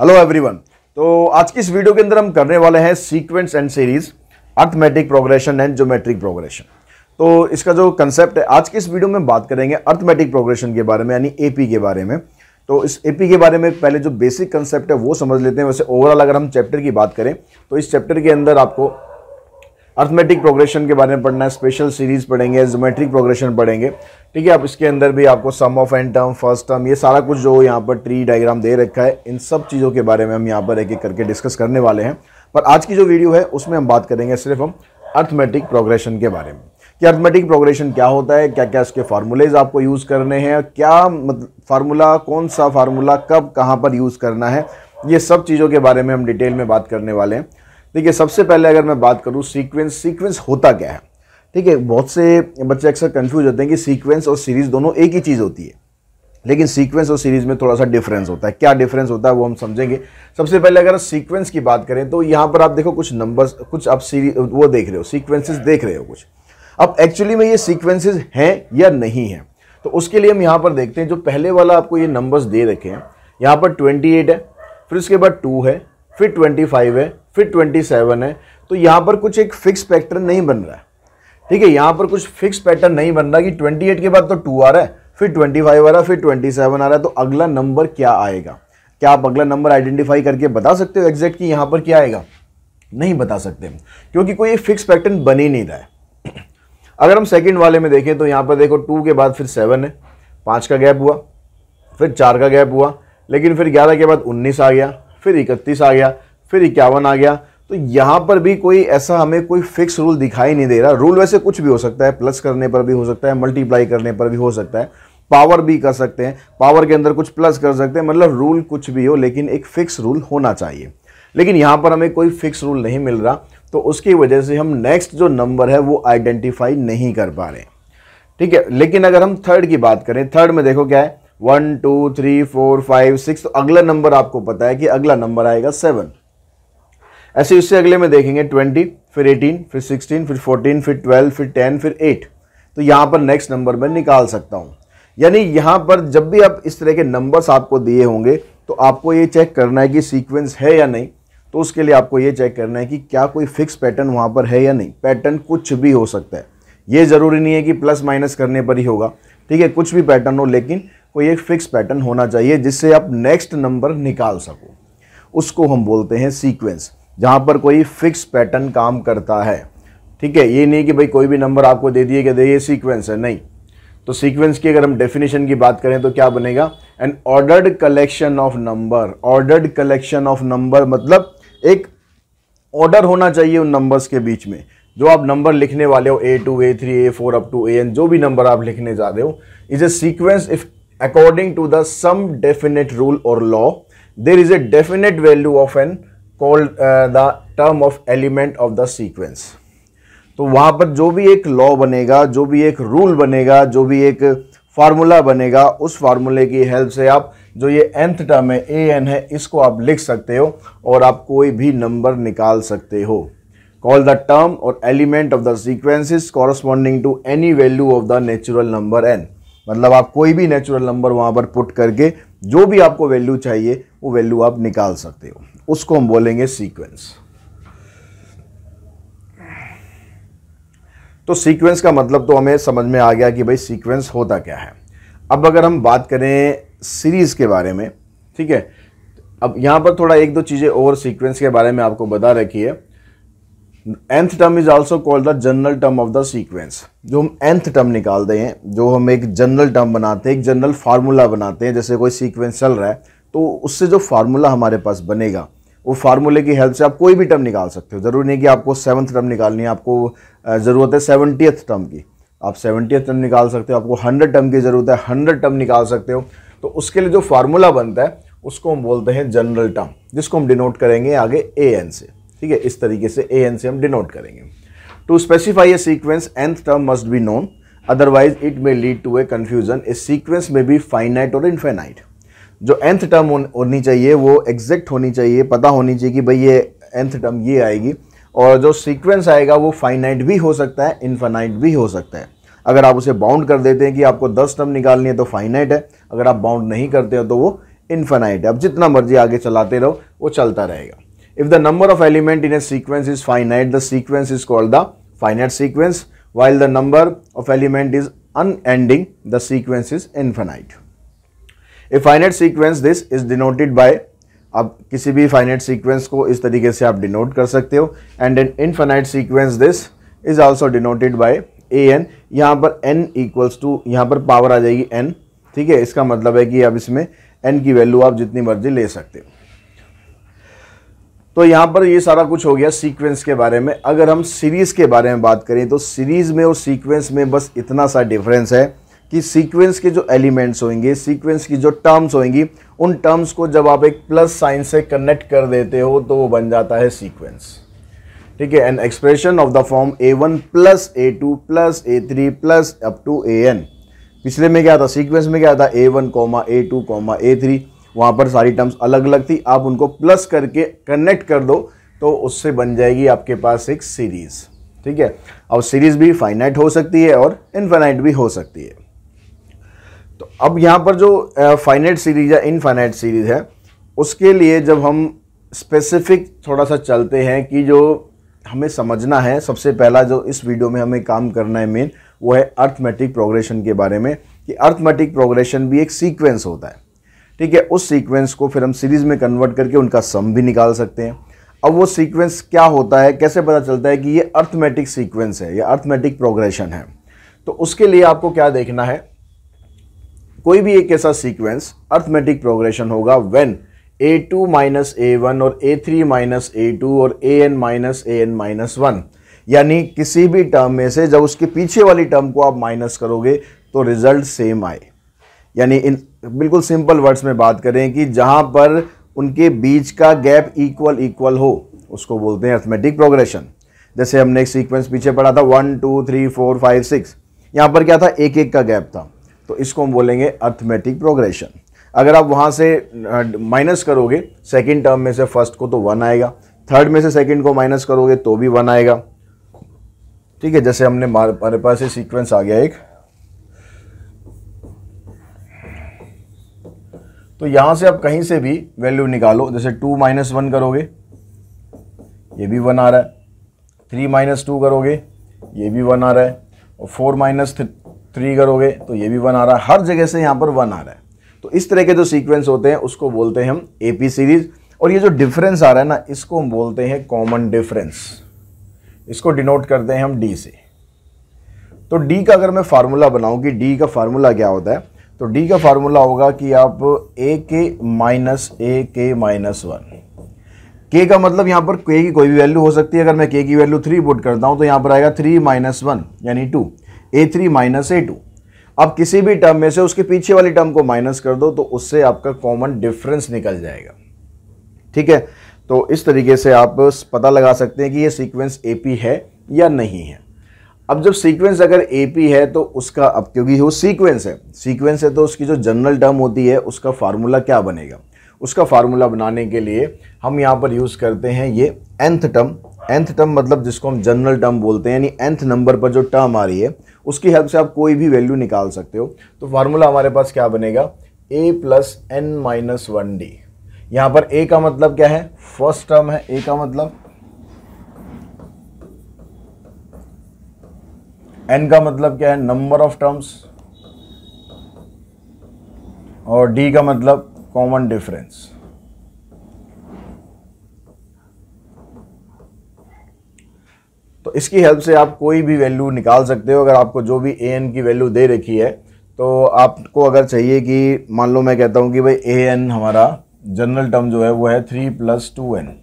Hello everyone तो आज की इस वीडियो के अंदर हम करने वाले हैं sequence and series arithmetic progression and geometric progression तो इसका जो कंसेप्ट है आज की इस वीडियो में बात करेंगे अर्थमेटिक प्रोग्रेशन के बारे में यानी एपी के बारे में तो इस एपी के बारे में पहले जो बेसिक कंसेप्ट है वो समझ लेते हैं वैसे ओवरऑल अगर हम चैप्टर की बात करें तो इस चैप्टर के अंदर आपको अर्थमेटिक प्रोग्रेशन के बारे में पढ़ना है स्पेशल सीरीज पढ़ेंगे जोमेट्रिक प्रोग्रेशन पढ़ेंगे ठीक है आप इसके अंदर भी आपको sum of and term first term ये सारा कुछ जो यहाँ पर ट्री डायग्राम दे रखा है इन सब चीज़ों के बारे में हम यहाँ पर एक एक करके डिस्कस करने वाले हैं पर आज की जो वीडियो है उसमें हम बात करेंगे सिर्फ हम अर्थमेटिक प्रोग्रेशन के बारे में कि अर्थमेटिक प्रोग्रेशन क्या होता है क्या क्या इसके फार्मूलेज आपको यूज़ करने हैं क्या मतलब फार्मूला कौन सा फार्मूला कब कहाँ पर यूज़ करना है ये सब चीज़ों के बारे में हम डिटेल में बात करने वाले हैं देखिए सबसे पहले अगर मैं बात करूँ सीक्वेंस सीक्वेंस होता क्या है ठीक है बहुत से बच्चे अक्सर कन्फ्यूज होते हैं कि सीक्वेंस और सीरीज़ दोनों एक ही चीज़ होती है लेकिन सीक्वेंस और सीरीज़ में थोड़ा सा डिफरेंस होता है क्या डिफरेंस होता है वो हम समझेंगे सबसे पहले अगर सीक्वेंस की बात करें तो यहाँ पर आप देखो कुछ नंबर्स कुछ आप सीरीज वो देख रहे हो सीक्वेंसेस देख रहे हो कुछ अब एक्चुअली में ये सीक्वेंसेस हैं या नहीं हैं तो उसके लिए हम यहाँ पर देखते हैं जो पहले वाला आपको ये नंबर्स दे रखे हैं यहाँ पर ट्वेंटी एट है फिर उसके बाद टू है फिर 25 है फिर 27 है तो यहाँ पर कुछ एक फिक्स पैटर्न नहीं बन रहा है ठीक है यहाँ पर कुछ फिक्स पैटर्न नहीं बन रहा कि 28 के बाद तो 2 आ रहा है फिर 25 आ रहा है फिर 27 आ रहा है तो अगला नंबर क्या आएगा क्या आप अगला नंबर आइडेंटिफाई करके बता सकते हो एग्जैक्ट कि यहाँ पर क्या आएगा नहीं बता सकते क्योंकि कोई फिक्स पैटर्न बन ही नहीं रहा है अगर हम सेकेंड वाले में देखें तो यहाँ पर देखो टू के बाद फिर सेवन है पाँच का गैप हुआ फिर चार का गैप हुआ लेकिन फिर ग्यारह के बाद उन्नीस आ गया फिर इकतीस आ गया फिर इक्यावन आ गया तो यहाँ पर भी कोई ऐसा हमें कोई फिक्स रूल दिखाई नहीं दे रहा रूल वैसे कुछ भी हो सकता है प्लस करने पर भी हो सकता है मल्टीप्लाई करने पर भी हो सकता है पावर भी कर सकते हैं पावर के अंदर कुछ प्लस कर सकते हैं मतलब रूल कुछ भी हो लेकिन एक फिक्स रूल होना चाहिए लेकिन यहाँ पर हमें कोई फिक्स रूल नहीं मिल रहा तो उसकी वजह से हम नेक्स्ट जो नंबर है वो आइडेंटिफाई नहीं कर पा रहे ठीक है लेकिन अगर हम थर्ड की बात करें थर्ड में देखो क्या है one two three four five six तो अगला नंबर आपको पता है कि अगला नंबर आएगा सेवन ऐसे उससे अगले में देखेंगे ट्वेंटी फिर एटीन फिर सिक्सटीन फिर फोर्टीन फिर ट्वेल्व फिर टेन फिर एट तो यहाँ पर नेक्स्ट नंबर मैं निकाल सकता हूँ यानी यहाँ पर जब भी आप इस तरह के नंबर्स आपको दिए होंगे तो आपको ये चेक करना है कि सीक्वेंस है या नहीं तो उसके लिए आपको ये चेक करना है कि क्या कोई फिक्स पैटर्न वहाँ पर है या नहीं पैटर्न कुछ भी हो सकता है ये ज़रूरी नहीं है कि प्लस माइनस करने पर ही होगा ठीक है कुछ भी पैटर्न हो लेकिन कोई एक फिक्स पैटर्न होना चाहिए जिससे आप नेक्स्ट नंबर निकाल सको उसको हम बोलते हैं सीक्वेंस जहाँ पर कोई फिक्स पैटर्न काम करता है ठीक है ये नहीं कि भाई कोई भी नंबर आपको दे दिए कि ये सीक्वेंस है नहीं तो सीक्वेंस की अगर हम डेफिनेशन की बात करें तो क्या बनेगा an ordered collection of number ordered collection of number मतलब एक ऑर्डर होना चाहिए उन नंबर्स के बीच में जो आप नंबर लिखने वाले हो a two a three a four up to a n जो भी नंबर आप लिखने जा रहे हो is a sequence if according to the some definite rule और law there is a definite value of n called the term of element of the sequence तो वहाँ पर जो भी एक लॉ बनेगा जो भी एक रूल बनेगा जो भी एक फार्मूला बनेगा उस फार्मूले की हेल्प से आप जो ये एंथ टर्म है ए एन है इसको आप लिख सकते हो और आप कोई भी नंबर निकाल सकते हो कॉल द टर्म और element of the sequences corresponding to any value of the natural number n मतलब आप कोई भी नेचुरल नंबर वहाँ पर पुट करके जो भी आपको वैल्यू चाहिए वो वैल्यू आप निकाल सकते हो उसको हम बोलेंगे सीक्वेंस तो सीक्वेंस का मतलब तो हमें समझ में आ गया कि भाई सीक्वेंस होता क्या है अब अगर हम बात करें सीरीज़ के बारे में ठीक है अब यहाँ पर थोड़ा एक दो चीज़ें और सीक्वेंस के बारे में आपको बता रखी है nth term is also called the general term of the sequence जो हम nth टर्म निकालते हैं जो हम एक जनरल टर्म बनाते हैं एक जनरल फार्मूला बनाते हैं जैसे कोई सीक्वेंस चल रहा है तो उससे जो फार्मूला हमारे पास बनेगा वो फार्मूले की हेल्प से आप कोई भी टर्म निकाल सकते हो ज़रूरी नहीं कि आपको सेवन्थ टर्म निकालनी है आपको ज़रूरत है सेवनटीथ टर्म की आप सेवनटीथ टर्म निकाल सकते हो आपको हंड्रेड टर्म की ज़रूरत है हंड्रेड टर्म निकाल सकते हो तो उसके लिए जो फार्मूला बनता है उसको हम बोलते हैं जनरल टर्म जिसको हम डिनोट करेंगे आगे ए एन से ठीक है इस तरीके से ए एन से हम डिनोट करेंगे to specify a sequence nth term must be known otherwise it may lead to a confusion a sequence may be finite और इनफाइनाइट जो एंथ टर्म होनी चाहिए वो एग्जैक्ट होनी चाहिए पता होनी चाहिए कि भाई ये एंथ टर्म ये आएगी और जो सीक्वेंस आएगा वो फाइनाइट भी हो सकता है इनफाइनाइट भी हो सकता है अगर आप उसे बाउंड कर देते हैं कि आपको दस टर्म निकालनी है तो फाइनाइट है अगर आप बाउंड नहीं करते हो तो वो इनफाइनाइट है अब जितना मर्जी आगे चलाते रहो वो चलता रहेगा If the number of element in a sequence is finite, the sequence is called the finite sequence, while the number of element is unending, the sequence is infinite. A finite sequence this is denoted by आप किसी भी finite sequence को इस तरीके से आप denote कर सकते हो and an infinite sequence this is also denoted by a n यहाँ पर एन इक्वल्स टू यहाँ पर पावर आ जाएगी एन ठीक है इसका मतलब है कि अब इसमें एन की वैल्यू आप जितनी मर्जी ले सकते हो तो यहाँ पर ये सारा कुछ हो गया सीक्वेंस के बारे में अगर हम सीरीज़ के बारे में बात करें तो सीरीज़ में और सीक्वेंस में बस इतना सा डिफरेंस है कि सीक्वेंस के जो एलिमेंट्स होंगे सीक्वेंस की जो टर्म्स होंगी उन टर्म्स को जब आप एक प्लस साइन से कनेक्ट कर देते हो तो वो बन जाता है सीक्वेंस ठीक है an expression of the form a one plus a two plus a three plus up to a n पिछले में क्या था सीक्वेंस में क्या था a one comma a two comma a three वहाँ पर सारी टर्म्स अलग अलग थी आप उनको प्लस करके कनेक्ट कर दो तो उससे बन जाएगी आपके पास एक सीरीज़ ठीक है अब सीरीज़ भी फाइनाइट हो सकती है और इनफाइनाइट भी हो सकती है तो अब यहाँ पर जो फाइनाइट सीरीज या इनफाइनाइट सीरीज़ है उसके लिए जब हम स्पेसिफिक थोड़ा सा चलते हैं कि जो हमें समझना है सबसे पहला जो इस वीडियो में हमें काम करना है मेन वो है अर्थमेटिक प्रोग्रेशन के बारे में कि अर्थमेटिक प्रोग्रेशन भी एक सीक्वेंस होता है ठीक है उस सीक्वेंस को फिर हम सीरीज में कन्वर्ट करके उनका सम भी निकाल सकते हैं अब वो सीक्वेंस क्या होता है कैसे पता चलता है कि ये अर्थमेटिक सीक्वेंस है या अर्थमेटिक प्रोग्रेशन है तो उसके लिए आपको क्या देखना है कोई भी एक ऐसा सीक्वेंस अर्थमेटिक प्रोग्रेशन होगा when a two minus a one और a three minus a two और a n minus a n minus one यानी किसी भी टर्म में से जब उसके पीछे वाली टर्म को आप माइनस करोगे तो रिजल्ट सेम आए यानी इन बिल्कुल सिंपल वर्ड्स में बात करें कि जहाँ पर उनके बीच का गैप इक्वल इक्वल हो उसको बोलते हैं अर्थमेटिक प्रोग्रेशन जैसे हमने एक सीक्वेंस पीछे पढ़ा था one two three four five six यहाँ पर क्या था एक एक का गैप था तो इसको हम बोलेंगे अर्थमेटिक प्रोग्रेशन अगर आप वहाँ से माइनस करोगे सेकेंड टर्म में से फर्स्ट को तो वन आएगा थर्ड में से सेकेंड को माइनस करोगे तो भी वन आएगा ठीक है जैसे हमने हमारे पास ये सीक्वेंस आ गया एक तो यहाँ से आप कहीं से भी वैल्यू निकालो जैसे टू माइनस वन करोगे ये भी वन आ रहा है थ्री माइनस टू करोगे ये भी वन आ रहा है और फोर माइनस थ्री करोगे तो ये भी वन आ रहा है हर जगह से यहाँ पर वन आ रहा है तो इस तरह के जो सीक्वेंस होते हैं उसको बोलते हैं हम ए पी सीरीज और ये जो डिफरेंस आ रहा है ना इसको हम बोलते हैं कॉमन डिफरेंस इसको डिनोट करते हैं हम डी से तो डी का अगर मैं फार्मूला बनाऊं कि डी का फार्मूला क्या होता है तो डी का फार्मूला होगा कि आप ए के माइनस ए के माइनस वन के का मतलब यहाँ पर के की कोई भी वैल्यू हो सकती है अगर मैं के की वैल्यू थ्री पुट करता हूँ तो यहाँ पर आएगा थ्री माइनस वन यानी two a three minus a two अब किसी भी टर्म में से उसके पीछे वाली टर्म को माइनस कर दो तो उससे आपका कॉमन डिफरेंस निकल जाएगा ठीक है तो इस तरीके से आप पता लगा सकते हैं कि ये सीक्वेंस पी है या नहीं है अब जब सीक्वेंस अगर ए पी है तो उसका अब क्योंकि वो सीक्वेंस है सीक्वेंस है तो उसकी जो जनरल टर्म होती है उसका फार्मूला क्या बनेगा उसका फार्मूला बनाने के लिए हम यहाँ पर यूज़ करते हैं ये एंथ टर्म एंथ टर्म मतलब जिसको हम जनरल टर्म बोलते हैं यानी एंथ नंबर पर जो टर्म आ रही है उसकी हेल्प से आप कोई भी वैल्यू निकाल सकते हो तो फार्मूला हमारे पास क्या बनेगा a plus n minus one d यहाँ पर ए का मतलब क्या है फर्स्ट टर्म है ए का मतलब एन का मतलब क्या है नंबर ऑफ टर्म्स और डी का मतलब कॉमन डिफरेंस तो इसकी हेल्प से आप कोई भी वैल्यू निकाल सकते हो अगर आपको जो भी ए एन की वैल्यू दे रखी है तो आपको अगर चाहिए कि मान लो मैं कहता हूं कि भाई ए एन हमारा जनरल टर्म जो है वो है थ्री प्लस टू एन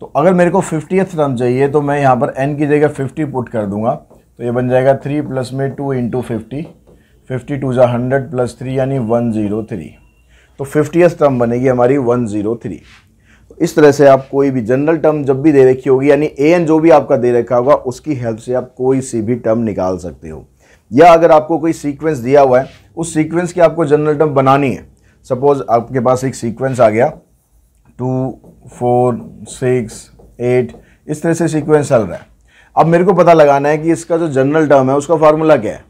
तो अगर मेरे को फिफ्टीथ टर्म चाहिए तो मैं यहाँ पर एन की जगह फिफ्टी पुट कर दूंगा तो ये बन जाएगा थ्री प्लस में two into fifty fifty two जो हंड्रेड प्लस थ्री यानी वन ज़ीरो थ्री तो फिफ्टीथ टर्म बनेगी हमारी वन ज़ीरो थ्री इस तरह से आप कोई भी जनरल टर्म जब भी दे रखी होगी यानी ए एन जो भी आपका दे रखा होगा उसकी हेल्प से आप कोई सी भी टर्म निकाल सकते हो या अगर आपको कोई सीक्वेंस दिया हुआ है उस सीक्वेंस की आपको जनरल टर्म बनानी है सपोज आपके पास एक सीक्वेंस आ गया टू फोर सिक्स एट इस तरह से सीक्वेंस चल रहा है अब मेरे को पता लगाना है कि इसका जो जनरल टर्म है उसका फार्मूला क्या है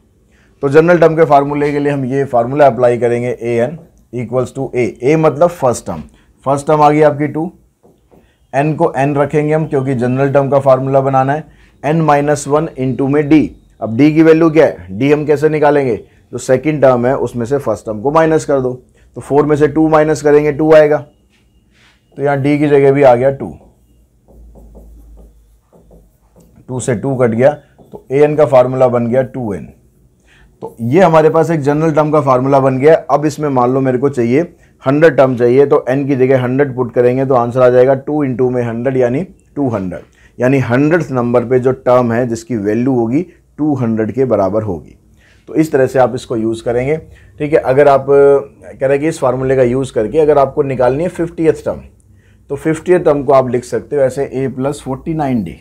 तो जनरल टर्म के फार्मूले के लिए हम ये फार्मूला अप्लाई करेंगे a n equals to a a मतलब फर्स्ट टर्म फर्स्ट टर्म आ गई आपकी टू एन को एन रखेंगे हम क्योंकि जनरल टर्म का फार्मूला बनाना है एन माइनस वन इंटू में डी अब डी की वैल्यू क्या है डी हम कैसे निकालेंगे जो सेकेंड टर्म है उसमें से फर्स्ट टर्म को माइनस कर दो तो फोर में से टू माइनस करेंगे टू आएगा तो यहाँ डी की जगह भी आ गया टू टू से टू कट गया तो ए एन का फार्मूला बन गया टू एन तो ये हमारे पास एक जनरल टर्म का फार्मूला बन गया अब इसमें मान लो मेरे को चाहिए हंड्रेड टर्म चाहिए तो एन की जगह हंड्रेड पुट करेंगे तो आंसर आ जाएगा टू इंटू में हंड्रेड यानी टू हंड्रेड यानी हंड्रेड नंबर पे जो टर्म है जिसकी वैल्यू होगी टू हंड्रेड के बराबर होगी तो इस तरह से आप इसको यूज़ करेंगे ठीक है अगर आप कह रहे कि इस फार्मूले का यूज़ करके अगर आपको निकालनी है फिफ्टी टर्म तो फिफ्टी टर्म को आप लिख सकते हो ऐसे a plus forty nine d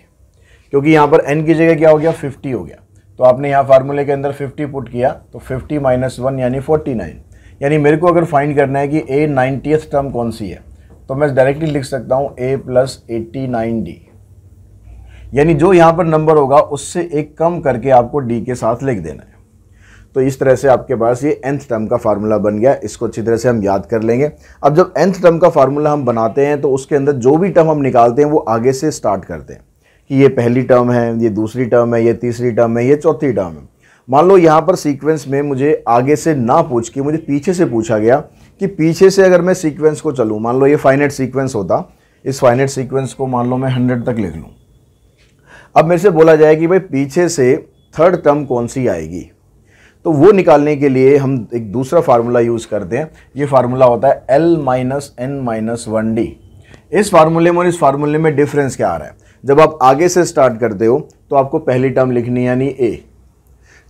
क्योंकि यहाँ पर एन की जगह क्या हो गया फिफ्टी हो गया तो आपने यहाँ फार्मूले के अंदर फिफ्टी पुट किया तो फिफ्टी माइनस वन यानी फोर्टी नाइन यानी मेरे को अगर फाइंड करना है कि ए नाइन्टीथ टर्म कौन सी है तो मैं डायरेक्टली लिख सकता हूँ a plus eighty nine d यानी जो यहाँ पर नंबर होगा उससे एक कम करके आपको डी के साथ लिख देना है तो इस तरह से आपके पास ये एंथ टर्म का फार्मूला बन गया इसको अच्छी तरह से हम याद कर लेंगे अब जब एंथ टर्म का फार्मूला हम बनाते हैं तो उसके अंदर जो भी टर्म हम निकालते हैं वो आगे से स्टार्ट करते हैं कि ये पहली टर्म है ये दूसरी टर्म है ये तीसरी टर्म है ये चौथी टर्म है मान लो यहाँ पर सीक्वेंस में मुझे आगे से ना पूछ के मुझे पीछे से पूछा गया कि पीछे से अगर मैं सीक्वेंस को चलूँ मान लो ये फाइनेट सीक्वेंस होता इस फाइनेट सीक्वेंस को मान लो मैं हंड्रेड तक लिख लूँ अब मेरे से बोला जाए कि भाई पीछे से थर्ड टर्म कौन सी आएगी तो वो निकालने के लिए हम एक दूसरा फार्मूला यूज़ करते हैं ये फार्मूला होता है l minus n minus one d इस फार्मूले में और इस फार्मूले में डिफरेंस क्या आ रहा है जब आप आगे से स्टार्ट करते हो तो आपको पहली टर्म लिखनी है यानी ए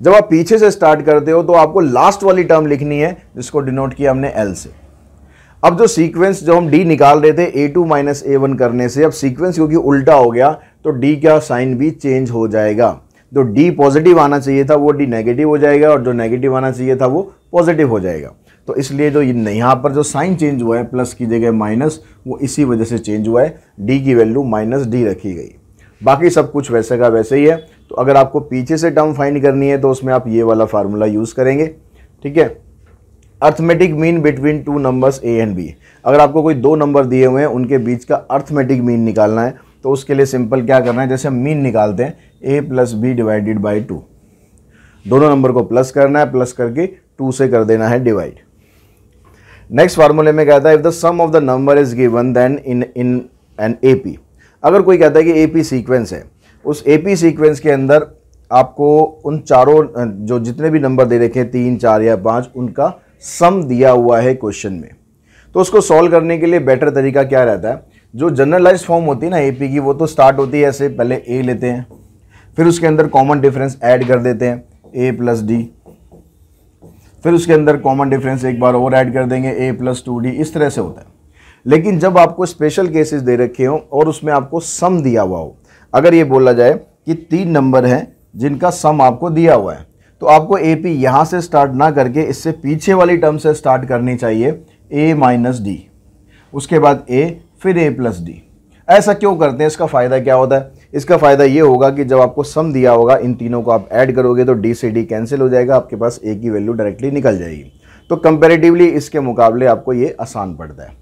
जब आप पीछे से स्टार्ट करते हो तो आपको लास्ट वाली टर्म लिखनी है जिसको डिनोट किया हमने एल से अब जो सीक्वेंस जो हम डी निकाल रहे थे a two minus a one करने से अब सीक्वेंस क्योंकि उल्टा हो गया तो डी का साइन भी चेंज हो जाएगा जो डी पॉजिटिव आना चाहिए था वो डी नेगेटिव हो जाएगा और जो नेगेटिव आना चाहिए था वो पॉजिटिव हो जाएगा तो इसलिए जो यहाँ पर जो साइन चेंज हुआ है प्लस की जगह माइनस वो इसी वजह से चेंज हुआ है डी की वैल्यू माइनस डी रखी गई बाकी सब कुछ वैसे का वैसे ही है तो अगर आपको पीछे से टर्म फाइंड करनी है तो उसमें आप ये वाला फार्मूला यूज़ करेंगे ठीक है arithmetic mean between two numbers a and b अगर आपको कोई दो नंबर दिए हुए हैं उनके बीच का अर्थमेटिक मीन निकालना है तो उसके लिए सिंपल क्या करना है जैसे हम मीन निकालते हैं a plus b divided by two दोनों नंबर को प्लस करना है प्लस करके टू से कर देना है डिवाइड नेक्स्ट फार्मूले में कहता है if the sum of the number is given then in in an A P अगर कोई कहता है कि ए पी सीक्वेंस है उस ए पी सीक्वेंस के अंदर आपको उन चारों जो जितने भी नंबर दे रखे हैं तीन चार या पाँच उनका सम दिया हुआ है क्वेश्चन में तो उसको सॉल्व करने के लिए बेटर तरीका क्या रहता है जो जनरलाइज फॉर्म होती है ना ए की वो तो स्टार्ट होती है ऐसे पहले ए लेते हैं फिर उसके अंदर कॉमन डिफरेंस ऐड कर देते हैं ए प्लस डी फिर उसके अंदर कॉमन डिफरेंस एक बार और ऐड कर देंगे ए प्लस टू डी इस तरह से होता है लेकिन जब आपको स्पेशल केसेस दे रखे हो और उसमें आपको सम दिया हुआ हो अगर ये बोला जाए कि तीन नंबर हैं जिनका सम आपको दिया हुआ है तो आपको ए पी यहाँ से स्टार्ट ना करके इससे पीछे वाली टर्म से स्टार्ट करनी चाहिए ए माइनस डी उसके बाद ए फिर ए प्लस डी ऐसा क्यों करते हैं इसका फ़ायदा क्या होता है इसका फ़ायदा ये होगा कि जब आपको सम दिया होगा इन तीनों को आप ऐड करोगे तो डी से डी कैंसिल हो जाएगा आपके पास ए की वैल्यू डायरेक्टली निकल जाएगी तो कंपेरेटिवली इसके मुकाबले आपको ये आसान पड़ता है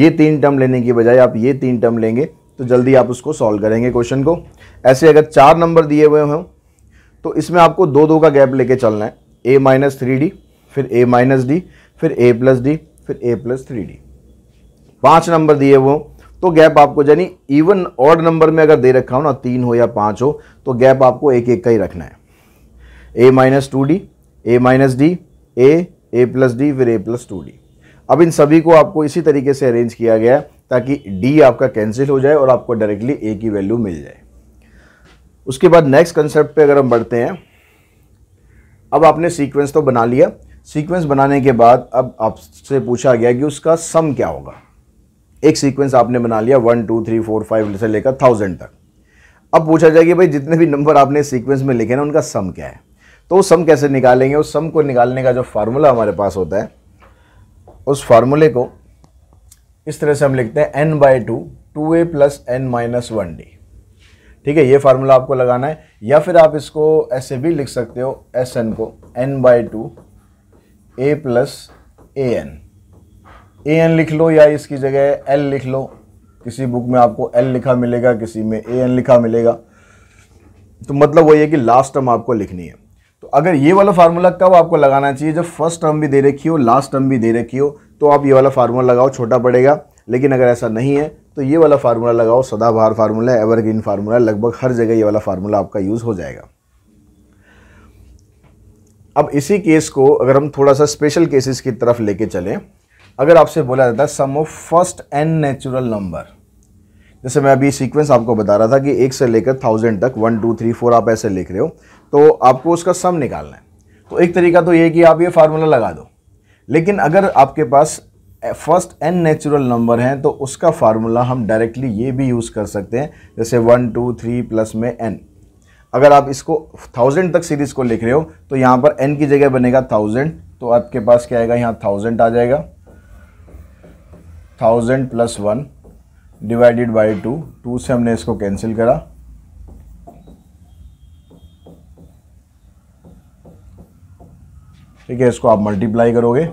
ये तीन टर्म लेने की बजाय आप ये तीन टर्म लेंगे तो जल्दी आप उसको सॉल्व करेंगे क्वेश्चन को ऐसे अगर चार नंबर दिए हुए हों तो इसमें आपको दो दो का गैप लेके चलना है ए माइनस थ्री डी फिर ए माइनस डी फिर ए प्लस डी फिर ए प्लस थ्री डी पाँच नंबर दिए वो तो गैप आपको यानी इवन ऑड नंबर में अगर दे रखा हो ना तीन हो या पाँच हो तो गैप आपको एक एक का ही रखना है a minus two d a minus d a a plus d फिर ए प्लस टू डी अब इन सभी को आपको इसी तरीके से अरेंज किया गया है ताकि डी आपका कैंसिल हो जाए और आपको डायरेक्टली ए की वैल्यू मिल जाए उसके बाद नेक्स्ट कंसेप्ट पे अगर हम बढ़ते हैं अब आपने सीक्वेंस तो बना लिया सीक्वेंस बनाने के बाद अब आपसे पूछा गया कि उसका सम क्या होगा एक सीक्वेंस आपने बना लिया one two three four five से लेकर थाउजेंड तक अब पूछा जाए कि भाई जितने भी नंबर आपने सीक्वेंस में लिखे ना उनका सम क्या है तो वो सम कैसे निकालेंगे उस सम को निकालने का जो फार्मूला हमारे पास होता है उस फार्मूले को इस तरह से हम लिखते हैं n by two two a plus n minus one d ठीक है ये फार्मूला आपको लगाना है या फिर आप इसको ऐसे भी लिख सकते हो एस एन को n by two a plus a n a n लिख लो या इसकी जगह एल लिख लो किसी बुक में आपको एल लिखा मिलेगा किसी में ए एन लिखा मिलेगा तो मतलब वही है कि लास्ट टर्म आपको लिखनी है तो अगर ये वाला फार्मूला कब आपको लगाना चाहिए जब फर्स्ट टर्म भी दे रखी हो लास्ट टर्म भी दे रखी हो तो आप ये वाला फार्मूला लगाओ छोटा पड़ेगा लेकिन अगर ऐसा नहीं है तो ये वाला फार्मूला लगाओ सदाबहार फार्मूला एवरग्रीन फार्मूला लगभग हर जगह ये वाला फार्मूला आपका यूज़ हो जाएगा अब इसी केस को अगर हम थोड़ा सा स्पेशल केसेस की तरफ लेके चलें अगर आपसे बोला जाता है sum of first n natural number जैसे मैं अभी सीक्वेंस आपको बता रहा था कि एक से लेकर थाउजेंड तक वन टू थ्री फोर आप ऐसे लिख रहे हो तो आपको उसका सम निकालना है तो एक तरीका तो ये कि आप ये फार्मूला लगा दो लेकिन अगर आपके पास फर्स्ट एन नेचुरल नंबर हैं तो उसका फार्मूला हम डायरेक्टली ये भी यूज़ कर सकते हैं जैसे वन टू थ्री प्लस में एन अगर आप इसको थाउजेंड तक सीरीज़ को लिख रहे हो तो यहाँ पर एन की जगह बनेगा थाउजेंड तो आपके पास क्या आएगा यहाँ थाउजेंड आ जाएगा thousand plus one divided by two two से हमने इसको कैंसिल करा ठीक है इसको आप मल्टीप्लाई करोगे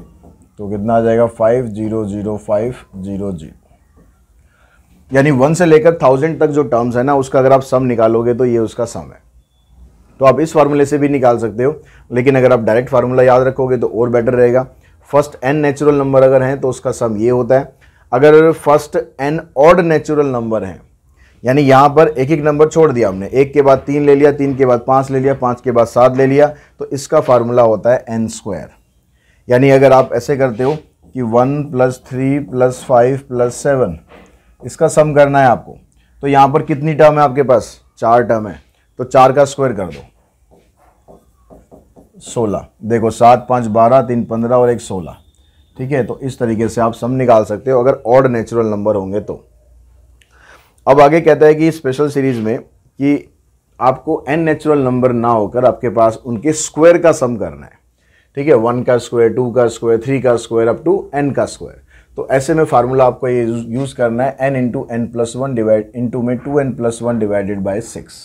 तो कितना आ जाएगा five zero zero five zero zero यानी वन से लेकर थाउजेंड तक जो टर्म्स है ना उसका अगर आप सम निकालोगे तो ये उसका सम है तो आप इस फार्मूले से भी निकाल सकते हो लेकिन अगर आप डायरेक्ट फार्मूला याद रखोगे तो और बेटर रहेगा फर्स्ट एन नेचुरल नंबर अगर हैं तो उसका सम ये होता है अगर first n odd natural number है यानी यहाँ पर एक एक नंबर छोड़ दिया हमने एक के बाद तीन ले लिया तीन के बाद पाँच ले लिया पाँच के बाद सात ले लिया तो इसका फार्मूला होता है एन स्क्वायर यानी अगर आप ऐसे करते हो कि one plus three plus five plus seven इसका सम करना है आपको तो यहाँ पर कितनी टर्म है आपके पास चार टर्म है तो चार का स्क्वायर कर दो सोलह देखो सात पाँच बारह तीन पंद्रह और एक सोलह ठीक है तो इस तरीके से आप सम निकाल सकते हो अगर ऑड नेचुरल नंबर होंगे तो अब आगे कहता है कि स्पेशल सीरीज में कि आपको एन नेचुरल नंबर ना होकर आपके पास उनके स्क्वायर का सम करना है ठीक है वन का स्क्वायर टू का स्क्वायर थ्री का स्क्वायर अप टू एन का स्क्वायर तो ऐसे में फार्मूला आपको ये यूज़ करना है n into n plus one divide into में two n plus one divided by six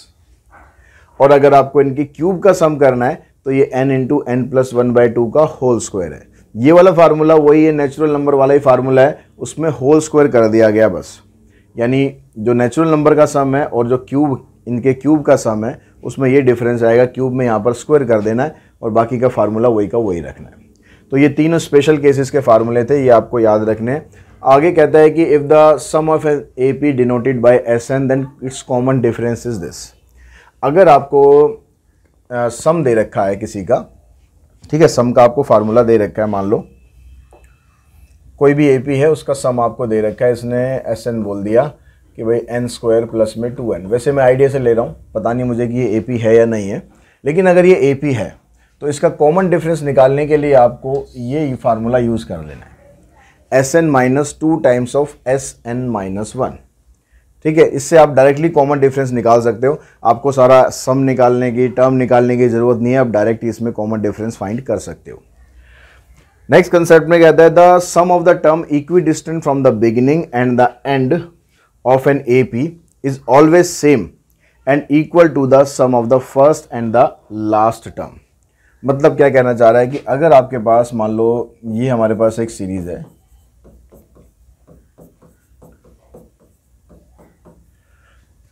और अगर आपको इनके क्यूब का सम करना है तो ये n into n plus one by two का होल स्क्वायर है ये वाला फार्मूला वही है नेचुरल नंबर वाला ही फार्मूला है उसमें होल स्क्वायर कर दिया गया बस यानी जो नेचुरल नंबर का सम है और जो क्यूब इनके क्यूब का सम है उसमें ये डिफरेंस आएगा क्यूब में यहाँ पर स्क्वायर कर देना है और बाकी का फार्मूला वही का वही रखना है तो ये तीनों स्पेशल केसेस के फार्मूले थे ये आपको याद रखने हैं आगे कहता है कि if the sum of A P denoted by s n then its common difference is this अगर आपको सम दे रखा है किसी का ठीक है सम का आपको फार्मूला दे रखा है मान लो कोई भी एपी है उसका सम आपको दे रखा है इसने एस एन बोल दिया कि भाई एन स्क्वायर प्लस में टू एन वैसे मैं आइडिया से ले रहा हूँ पता नहीं मुझे कि ये एपी है या नहीं है लेकिन अगर ये एपी है तो इसका कॉमन डिफरेंस निकालने के लिए आपको ये फार्मूला यूज़ कर लेना है s n minus two times of s n minus one ठीक है इससे आप डायरेक्टली कॉमन डिफरेंस निकाल सकते हो आपको सारा सम निकालने की टर्म निकालने की ज़रूरत नहीं है आप डायरेक्टली इसमें कॉमन डिफरेंस फाइंड कर सकते हो नेक्स्ट कंसेप्ट में कहता है the sum of the term equidistant from the beginning and the end of an A P is always same and equal to the sum of the first and the last term मतलब क्या कहना चाह रहा है कि अगर आपके पास मान लो ये हमारे पास एक सीरीज़ है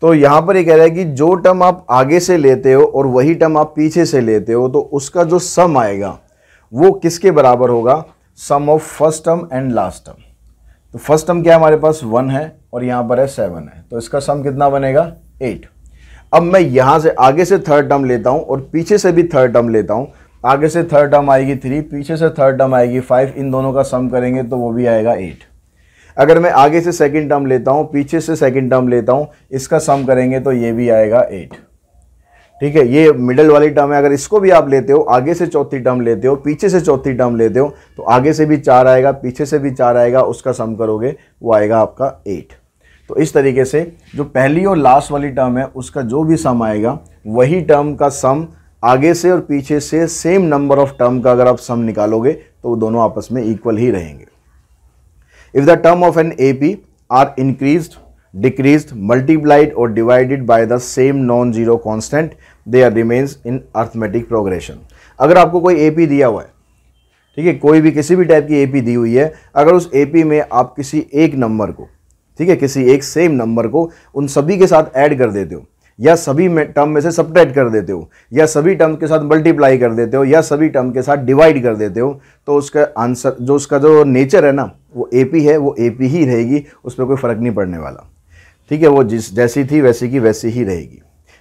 तो यहाँ पर ये कह रहा है कि जो टर्म आप आगे से लेते हो और वही टर्म आप पीछे से लेते हो तो उसका जो सम आएगा वो किसके बराबर होगा sum of first term and last term तो फर्स्ट टर्म क्या है हमारे पास वन है और यहाँ पर है सेवन है तो इसका सम कितना बनेगा एट अब मैं यहाँ से आगे से थर्ड टर्म लेता हूँ और पीछे से भी थर्ड टर्म लेता हूँ आगे से थर्ड टर्म आएगी थ्री पीछे से थर्ड टर्म आएगी फाइव इन दोनों का सम करेंगे तो वो भी आएगा एट अगर मैं आगे से सेकंड टर्म लेता हूँ पीछे से सेकंड टर्म लेता हूँ इसका सम करेंगे तो ये भी आएगा एट ठीक है ये मिडल वाली टर्म है अगर इसको भी आप लेते हो आगे से चौथी टर्म लेते हो पीछे से चौथी टर्म लेते हो तो आगे से भी चार आएगा पीछे से भी चार आएगा उसका सम करोगे वो आएगा आपका एट तो इस तरीके से जो पहली और लास्ट वाली टर्म है उसका जो भी सम आएगा वही टर्म का सम आगे से और पीछे से सेम नंबर ऑफ टर्म का अगर आप सम निकालोगे तो वो दोनों आपस में इक्वल ही रहेंगे if the term of an AP are increased, decreased, multiplied or divided by the same non-zero constant, there remains in arithmetic progression. अगर आपको कोई ए पी दिया हुआ है ठीक है कोई भी किसी भी टाइप की ए पी दी हुई है अगर उस ए पी में आप किसी एक नंबर को ठीक है किसी एक सेम नंबर को उन सभी के साथ ऐड कर देते हो या सभी टर्म में से सब्ट्रैक्ट कर देते हो या सभी टर्म के साथ मल्टीप्लाई कर देते हो या सभी टर्म के साथ डिवाइड कर देते हो तो उसका आंसर जो उसका जो नेचर है ना वो ए पी है वो ए पी ही रहेगी उस पर कोई फ़र्क नहीं पड़ने वाला ठीक है वो जिस जैसी थी वैसी की वैसी ही रहेगी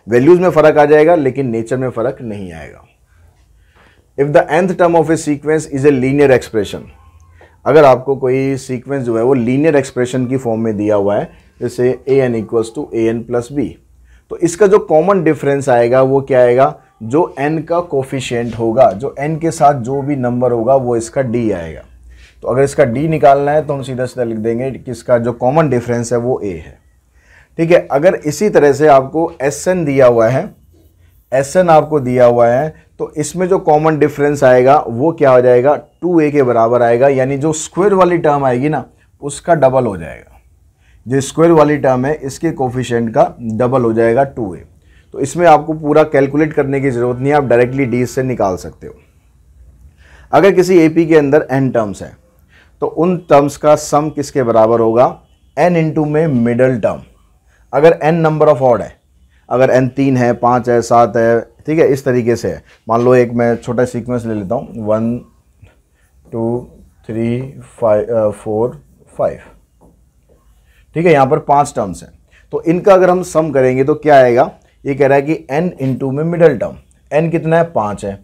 वैल्यूज़ में फ़र्क आ जाएगा लेकिन नेचर में फ़र्क नहीं आएगा if the nth term of a sequence is a linear expression अगर आपको कोई सीक्वेंस जो है वो लीनियर एक्सप्रेशन की फॉर्म में दिया हुआ है जैसे a n equals to a n plus b तो इसका जो कॉमन डिफरेंस आएगा वो क्या आएगा जो n का कोफिशियंट होगा जो n के साथ जो भी नंबर होगा वो इसका d आएगा तो अगर इसका d निकालना है तो हम सीधा सीधा लिख देंगे कि इसका जो कॉमन डिफरेंस है वो a है ठीक है अगर इसी तरह से आपको sn दिया हुआ है sn आपको दिया हुआ है तो इसमें जो कॉमन डिफरेंस आएगा वो क्या हो जाएगा 2a के बराबर आएगा यानी जो स्क्वेयर वाली टर्म आएगी ना उसका डबल हो जाएगा जो स्क्वायर वाली टर्म है इसके कोफिशेंट का डबल हो जाएगा टू ए तो इसमें आपको पूरा कैलकुलेट करने की ज़रूरत नहीं है आप डायरेक्टली डी से निकाल सकते हो अगर किसी ए के अंदर एन टर्म्स हैं तो उन टर्म्स का सम किसके बराबर होगा एन इंटू में मिडल टर्म अगर एन नंबर ऑफ ऑड है अगर एन तीन है पाँच है सात है ठीक है इस तरीके से है मान लो एक मैं छोटा सीक्वेंस ले लेता हूँ one two three five four five ठीक है यहाँ पर पांच टर्म्स हैं तो इनका अगर हम सम करेंगे तो क्या आएगा ये कह रहा है कि एन इंटू में मिडल टर्म एन कितना है पाँच है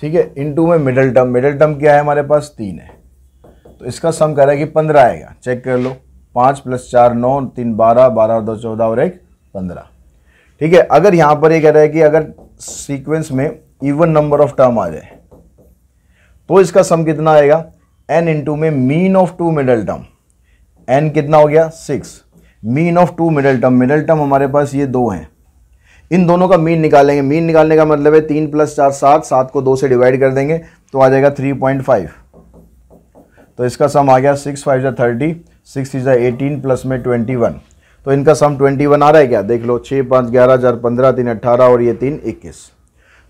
ठीक है इंटू में मिडल टर्म मिडल टर्म क्या है हमारे पास तीन है तो इसका सम कह रहा है कि पंद्रह आएगा चेक कर लो पाँच प्लस चार नौ तीन बारह बारह और दो चौदह और एक पंद्रह ठीक है अगर यहाँ पर ये कह रहा है कि अगर सीक्वेंस में इवन नंबर ऑफ टर्म आ जाए तो इसका सम कितना आएगा एन इंटू में mean of two middle term n कितना हो गया six mean of two middle term middle term हमारे पास ये दो हैं इन दोनों का मीन निकालेंगे मीन निकालने का मतलब है तीन प्लस चार सात सात को दो से डिवाइड कर देंगे तो आ जाएगा थ्री पॉइंट फाइव तो इसका सम आ गया सिक्स फाइव ज़ा thirty six is eighteen plus में ट्वेंटी वन तो इनका सम ट्वेंटी वन आ रहा है क्या देख लो छः पाँच ग्यारह हज़ार पंद्रह तीन अट्ठारह और ये तीन इक्कीस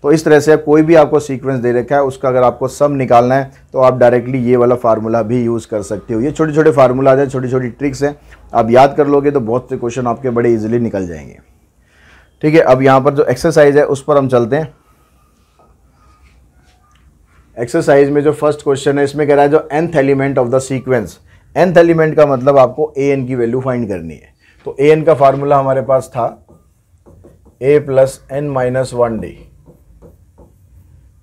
तो इस तरह से कोई भी आपको सीक्वेंस दे रखा है उसका अगर आपको सम निकालना है तो आप डायरेक्टली ये वाला फार्मूला भी यूज़ कर सकते हो ये छोटे छोटे फार्मूलाज हैं छोटी छोटी ट्रिक्स हैं आप याद कर लोगे तो बहुत से क्वेश्चन आपके बड़े ईजिली निकल जाएंगे ठीक है अब यहाँ पर जो एक्सरसाइज है उस पर हम चलते हैं एक्सरसाइज में जो फर्स्ट क्वेश्चन है इसमें कह रहा है जो nth element of the sequence nth element का मतलब आपको ए एन की वैल्यू फाइंड करनी है तो ए एन का फार्मूला हमारे पास था a plus n minus one d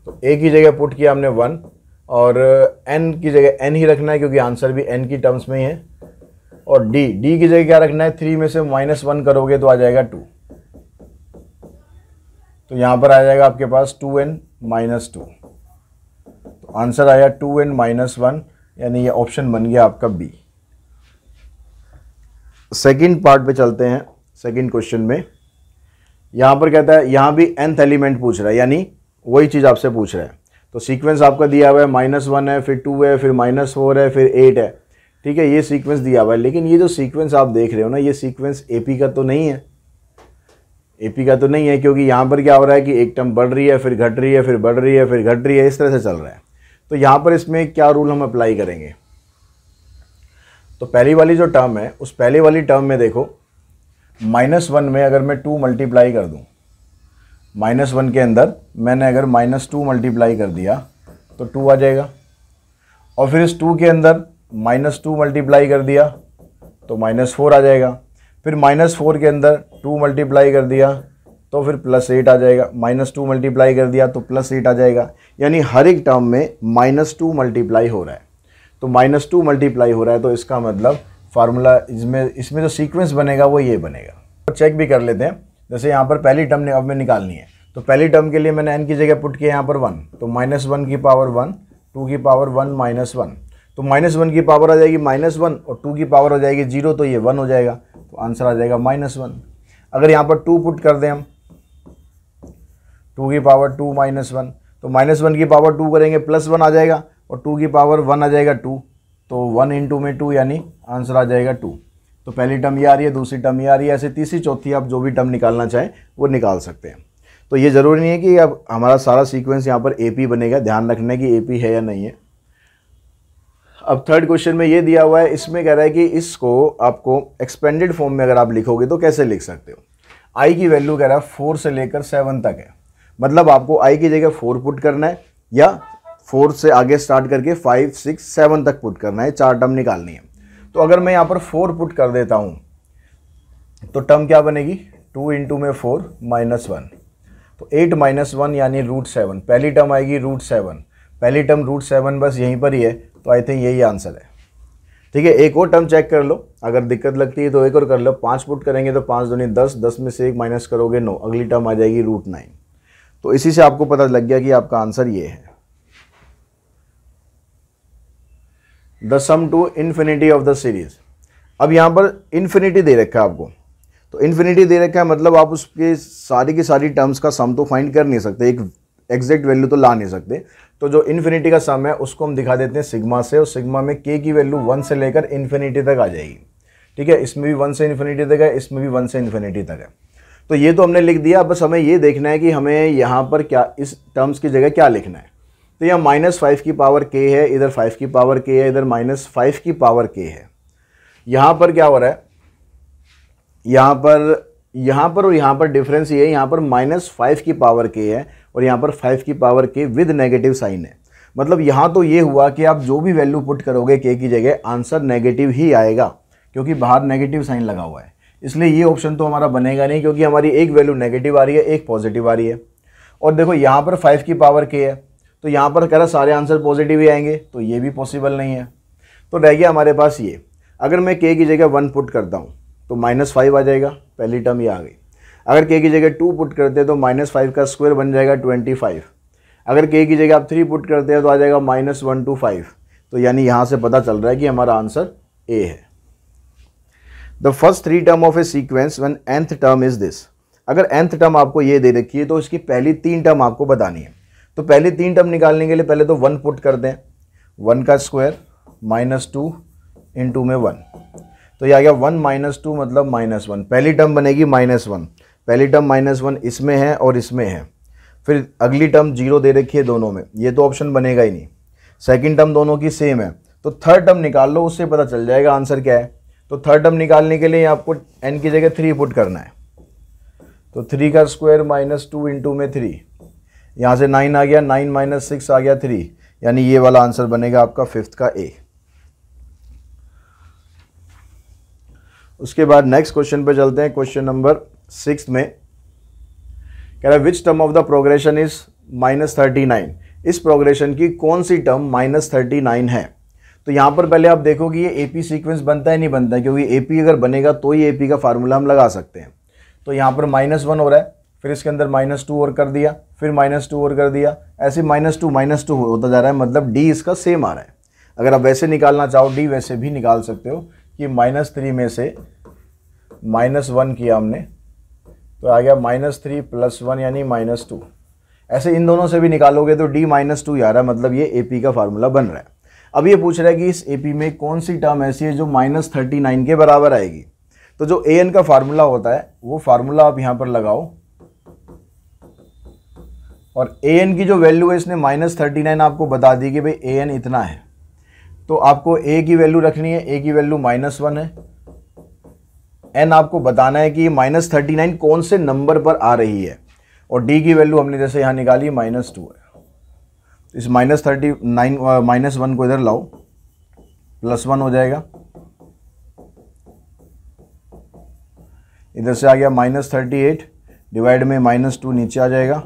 तो ए की जगह पुट किया हमने वन और एन uh, की जगह एन ही रखना है क्योंकि आंसर भी एन की टर्म्स में ही है और डी डी की जगह क्या रखना है थ्री में से माइनस वन करोगे तो आ जाएगा टू तो यहाँ पर आ जाएगा आपके पास टू एन माइनस टू तो आंसर आया टू एन माइनस वन यानी ये ऑप्शन बन गया आपका बी सेकंड पार्ट पे चलते हैं सेकंड क्वेश्चन में यहाँ पर कहता है यहाँ भी एंथ एलिमेंट पूछ रहा है यानी वही चीज़ आपसे पूछ रहे हैं तो सीक्वेंस आपका दिया हुआ है माइनस वन है फिर टू है फिर माइनस फोर है फिर एट है ठीक है ये सीक्वेंस दिया हुआ है लेकिन ये जो सीक्वेंस आप देख रहे हो ना ये सीक्वेंस पी का तो नहीं है पी का तो नहीं है क्योंकि यहाँ पर क्या हो रहा है कि एक टर्म बढ़ रही है फिर घट रही है फिर बढ़ रही है फिर घट रही है इस तरह से चल रहा है तो यहाँ पर इसमें क्या रूल हम अप्लाई करेंगे तो पहली वाली जो टर्म है उस पहले वाली टर्म में देखो माइनस वन में अगर मैं टू मल्टीप्लाई कर दूँ माइनस वन के अंदर मैंने अगर माइनस टू मल्टीप्लाई कर दिया तो टू आ जाएगा और फिर इस टू के अंदर माइनस टू मल्टीप्लाई कर दिया तो माइनस फोर आ जाएगा फिर माइनस फोर के अंदर टू मल्टीप्लाई कर दिया तो फिर प्लस एट आ जाएगा माइनस टू मल्टीप्लाई कर दिया तो प्लस एट आ जाएगा यानी हर एक टर्म में माइनस टू मल्टीप्लाई हो रहा है तो माइनस टू मल्टीप्लाई हो रहा है तो इसका मतलब फार्मूला इसमें इसमें जो सीक्वेंस बनेगा वो ये बनेगा तो चेक भी कर लेते हैं जैसे यहाँ पर पहली टर्म अब मैं निकालनी है तो पहली टर्म के लिए मैंने एन की जगह पुट किया यहाँ पर वन तो माइनस वन की पावर वन टू की पावर वन माइनस वन तो माइनस वन की पावर आ जाएगी माइनस वन और टू की पावर हो जाएगी जीरो तो ये वन हो जाएगा तो आंसर आ जाएगा माइनस वन अगर यहाँ पर टू पुट कर दें हम टू की पावर टू माइनस वन तो माइनस वन की पावर टू करेंगे प्लस वन आ जाएगा और टू की पावर वन आ जाएगा टू तो वन इन टू में टू यानी आंसर आ जाएगा टू तो पहली टर्म ये आ रही है दूसरी टर्म ये आ रही है ऐसे तीसरी चौथी आप जो भी टर्म निकालना चाहें वो निकाल सकते हैं तो ये ज़रूरी नहीं है कि अब हमारा सारा सीक्वेंस यहाँ पर ए बनेगा ध्यान रखना है कि ए है या नहीं है अब थर्ड क्वेश्चन में ये दिया हुआ है इसमें कह रहा है कि इसको आपको एक्सपेंडेड फॉर्म में अगर आप लिखोगे तो कैसे लिख सकते हो आई की वैल्यू कह रहा है फोर से लेकर सेवन तक है मतलब आपको आई की जगह फोर पुट करना है या फोर से आगे स्टार्ट करके फाइव सिक्स सेवन तक पुट करना है चार टर्म निकालनी है तो अगर मैं यहाँ पर फोर पुट कर देता हूँ तो टर्म क्या बनेगी टू इंटू में फोर माइनस वन तो एट माइनस वन यानी रूट सेवन पहली टर्म आएगी रूट सेवन पहली टर्म रूट सेवन बस यहीं पर ही है तो आई थिंक यही आंसर है ठीक है एक और टर्म चेक कर लो अगर दिक्कत लगती है तो एक और कर लो पाँच पुट करेंगे तो पाँच दोनों दस दस में से एक माइनस करोगे नौ अगली टर्म आ जाएगी रूट नाइन तो इसी से आपको पता लग गया कि आपका आंसर ये है the sum to infinity of the series अब यहाँ पर इन्फिनिटी दे रखा है आपको तो इन्फिनिटी दे रखा है मतलब आप उसके सारी की सारी टर्म्स का सम तो फाइंड कर नहीं सकते एक एग्जैक्ट वैल्यू तो ला नहीं सकते तो जो इन्फिनिटी का सम है उसको हम दिखा देते हैं सिग्मा से और सिग्मा में के की वैल्यू वन से लेकर इन्फिनिटी तक आ जाएगी ठीक है इसमें भी वन से इन्फिनिटी तक है इसमें भी वन से इन्फिनिटी तक है तो ये तो हमने लिख दिया बस हमें ये देखना है कि हमें यहाँ पर क्या इस टर्म्स की जगह क्या लिखना है तो यहाँ माइनस फाइव की पावर के है इधर फाइव की पावर के है इधर माइनस फाइव की पावर के है यहाँ पर क्या हो रहा है यहाँ पर यहाँ पर और यहाँ पर डिफरेंस ये है यहाँ पर माइनस फाइव की पावर के है और यहाँ पर फाइव की पावर के विद नेगेटिव साइन है मतलब यहाँ तो ये हुआ कि आप जो भी वैल्यू पुट करोगे के की जगह आंसर नेगेटिव ही आएगा क्योंकि बाहर नेगेटिव साइन लगा हुआ है इसलिए ये ऑप्शन तो हमारा बनेगा नहीं क्योंकि हमारी एक वैल्यू नेगेटिव आ रही है एक पॉजिटिव आ रही है और देखो यहाँ पर फाइव की पावर के है तो यहाँ पर कह रहा सारे आंसर पॉजिटिव ही आएंगे तो ये भी पॉसिबल नहीं है तो रह गया हमारे पास ये अगर मैं के की जगह वन पुट करता हूँ तो माइनस फाइव आ जाएगा पहली टर्म ये आ गई अगर के की जगह टू पुट करते हैं तो माइनस फाइव का स्क्वायर बन जाएगा ट्वेंटी फाइव अगर के की जगह आप थ्री पुट करते हैं तो आ जाएगा माइनस वन टू फाइव तो यानी यहाँ से पता चल रहा है कि हमारा आंसर ए है the first three term of a sequence one nth term is this अगर एंथ टर्म आपको ये दे रखी है तो इसकी पहली तीन टर्म आपको बतानी है तो पहले तीन टर्म निकालने के लिए पहले तो वन पुट कर दें वन का square minus two in to में वन तो यह आ गया वन माइनस टू मतलब माइनस वन पहली टर्म बनेगी माइनस वन पहली टर्म माइनस वन इसमें है और इसमें है फिर अगली टर्म जीरो दे रखी है दोनों में ये तो ऑप्शन बनेगा ही नहीं सेकेंड टर्म दोनों की सेम है तो थर्ड टर्म निकाल लो उससे पता चल जाएगा आंसर क्या है तो थर्ड टर्म निकालने के लिए आपको एन की जगह थ्री पुट करना है तो थ्री का स्क्वायर माइनस टू इंटू में थ्री यहाँ से नाइन आ गया नाइन माइनस सिक्स आ गया थ्री यानी ये वाला आंसर बनेगा आपका फिफ्थ का ए उसके बाद नेक्स्ट क्वेश्चन पे चलते हैं क्वेश्चन नंबर सिक्स में कह रहा है which term of the progression is minus thirty nine इस प्रोग्रेशन की कौन सी टर्म माइनस थर्टी नाइन है तो यहाँ पर पहले आप देखो कि ये ए पी सीक्वेंस बनता है नहीं बनता है क्योंकि ए पी अगर बनेगा तो ही ए पी का फार्मूला हम लगा सकते हैं तो यहाँ पर माइनस वन हो रहा है फिर इसके अंदर माइनस टू और कर दिया फिर माइनस टू और कर दिया ऐसे माइनस टू माइनस टू होता जा रहा है मतलब डी इसका सेम आ रहा है अगर आप वैसे निकालना चाहो डी वैसे भी निकाल सकते हो कि माइनस थ्री में से माइनस वन किया हमने तो आ गया माइनस थ्री प्लस वन यानी माइनस टू ऐसे इन दोनों से भी निकालोगे तो डी माइनस टू आ रहा है मतलब ये ए पी का फार्मूला बन रहा है अब ये पूछ रहा है कि इस ए पी में कौन सी टर्म ऐसी है जो माइनस थर्टी नाइन के बराबर आएगी तो जो ए एन का फार्मूला होता है वो फार्मूला आप यहाँ पर लगाओ और ए एन की जो वैल्यू है इसने माइनस थर्टी नाइन आपको बता दी कि भाई ए एन इतना है तो आपको ए की वैल्यू रखनी है ए की वैल्यू माइनस वन है एन आपको बताना है कि ये माइनस थर्टी नाइन कौन से नंबर पर आ रही है और डी की वैल्यू हमने जैसे यहाँ निकाली माइनस टू है इस minus thirty nine minus one को इधर लाओ प्लस वन हो जाएगा इधर से आ गया माइनस थर्टी एट डिवाइड में माइनस टू नीचे आ जाएगा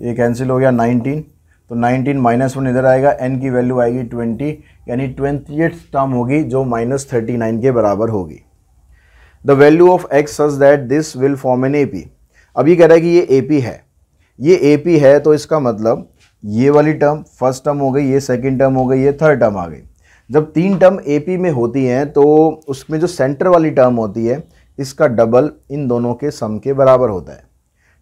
ये कैंसिल हो गया 19 तो 19 माइनस वन इधर आएगा n की वैल्यू आएगी 20 यानी ट्वेंटी टर्म होगी जो माइनस थर्टी नाइन के बराबर होगी the value of x such that this will form an A P अब ये कह रहा है कि ये ए पी है ये ए पी है तो इसका मतलब ये वाली टर्म फर्स्ट टर्म हो गई ये सेकेंड टर्म हो गई ये थर्ड टर्म आ गई जब तीन टर्म ए पी में होती हैं तो उसमें जो सेंटर वाली टर्म होती है इसका डबल इन दोनों के सम के बराबर होता है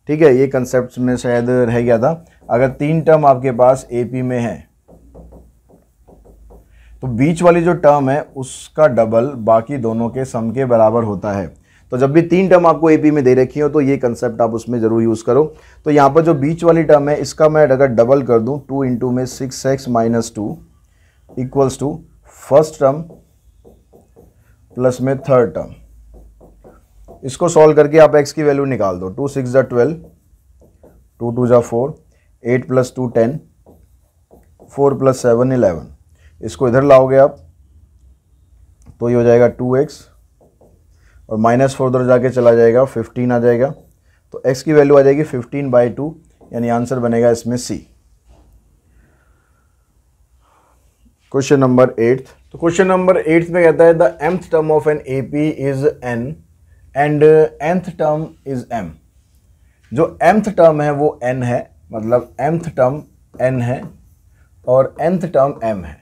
ठीक है ये कंसेप्ट में शायद रह गया था अगर तीन टर्म आपके पास एपी में है तो बीच वाली जो टर्म है उसका डबल बाकी दोनों के सम के बराबर होता है तो जब भी तीन टर्म आपको एपी में दे रखी हो तो ये कंसेप्ट आप उसमें ज़रूर यूज़ करो तो यहाँ पर जो बीच वाली टर्म है इसका मैं अगर डबल कर दूँ टू इंटू में six x minus two equals two first term plus में थर्ड टर्म इसको सॉल्व करके आप एक्स की वैल्यू निकाल दो टू सिक्स जै ट्वेल्व टू टू ज़ा four eight plus two ten four plus seven eleven इसको इधर लाओगे आप तो ये हो जाएगा टू एक्स और माइनस फोर उधर जाके चला जाएगा फिफ्टीन आ जाएगा तो एक्स की वैल्यू आ जाएगी फिफ्टीन बाई टू यानी आंसर बनेगा इसमें सी क्वेश्चन नंबर एट्थ तो क्वेश्चन नंबर एट्थ में कहता है the mth term of an A P is n and nth term is m जो एम्थ टर्म है वो एन है मतलब एम्थ टर्म एन है और एंथ टर्म एम है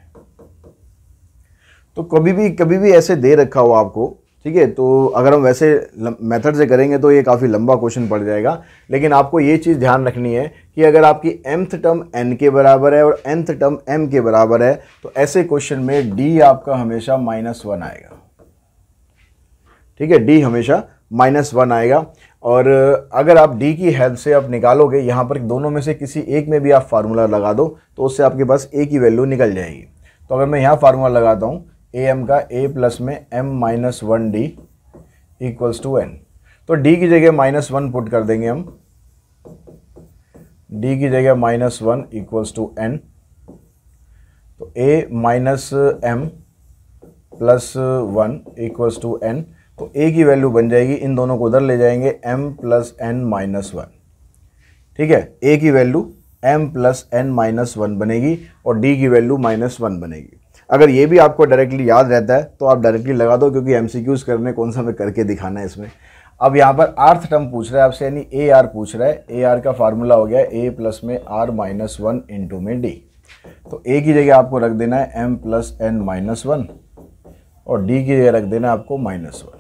तो कभी भी कभी भी ऐसे दे रखा हो आपको ठीक है तो अगर हम वैसे मेथड से करेंगे तो ये काफ़ी लंबा क्वेश्चन पड़ जाएगा लेकिन आपको ये चीज़ ध्यान रखनी है कि अगर आपकी एम्थ टर्म एन के बराबर है और एंथ टर्म एम के बराबर है तो ऐसे क्वेश्चन में डी आपका हमेशा माइनस वन आएगा ठीक है डी हमेशा माइनस वन आएगा और अगर आप डी की हेल्प से आप निकालोगे यहाँ पर दोनों में से किसी एक में भी आप फार्मूला लगा दो तो उससे आपके पास ए की वैल्यू निकल जाएगी तो अगर मैं यहाँ फार्मूला लगाता हूँ ए एम का ए प्लस में m minus one d equals to n तो डी की जगह माइनस वन पुट कर देंगे हम डी की जगह minus one equals to n तो a minus m plus one equals to n तो ए की वैल्यू बन जाएगी इन दोनों को उधर ले जाएंगे m plus n minus one ठीक है ए की value m plus n minus one बनेगी और डी की वैल्यू माइनस वन बनेगी अगर ये भी आपको डायरेक्टली याद रहता है तो आप डायरेक्टली लगा दो क्योंकि एम करने कौन सा हमें करके दिखाना है इसमें अब यहाँ पर आर्थ टर्म पूछ रहा है आपसे यानी ए आर पूछ रहा है ए आर का फार्मूला हो गया ए प्लस में आर माइनस वन इंटू में डी तो ए की जगह आपको रख देना है m plus n minus one और डी की जगह रख देना है आपको minus one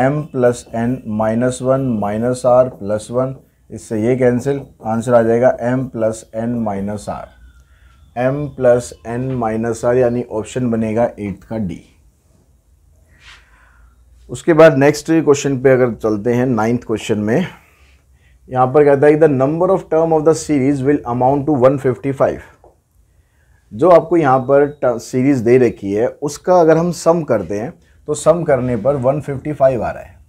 m plus n minus one minus r plus one इससे ये कैंसिल आंसर आ जाएगा m plus n minus r m plus n minus r यानी ऑप्शन बनेगा एट्थ का डी उसके बाद नेक्स्ट क्वेश्चन पे अगर चलते हैं नाइन्थ क्वेश्चन में यहाँ पर कहता है कि the number of term of the series will amount to 155 जो आपको यहाँ पर सीरीज़ दे रखी है उसका अगर हम सम करते हैं तो सम करने पर 155 आ रहा है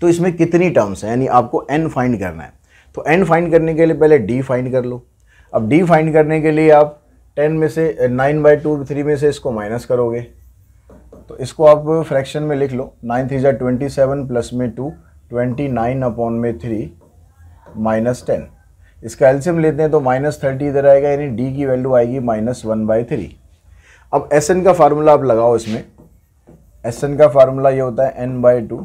तो इसमें कितनी टर्म्स हैं यानी आपको एन फाइंड करना है तो एन फाइंड करने के लिए पहले डी फाइंड कर लो अब डी फाइंड करने के लिए आप टेन में से नाइन बाई टू थ्री में से इसको माइनस करोगे तो इसको आप फ्रैक्शन में लिख लो नाइन थ्री जै ट्वेंटी सेवन प्लस में टू ट्वेंटी नाइन अपॉन में थ्री माइनस टेन इसका एल्सियम लेते हैं तो माइनस थर्टी इधर आएगा यानी डी की वैल्यू आएगी माइनस वन बाई थ्री अब एस एन का फार्मूला आप लगाओ इसमें एस एन का फार्मूला ये होता है n by two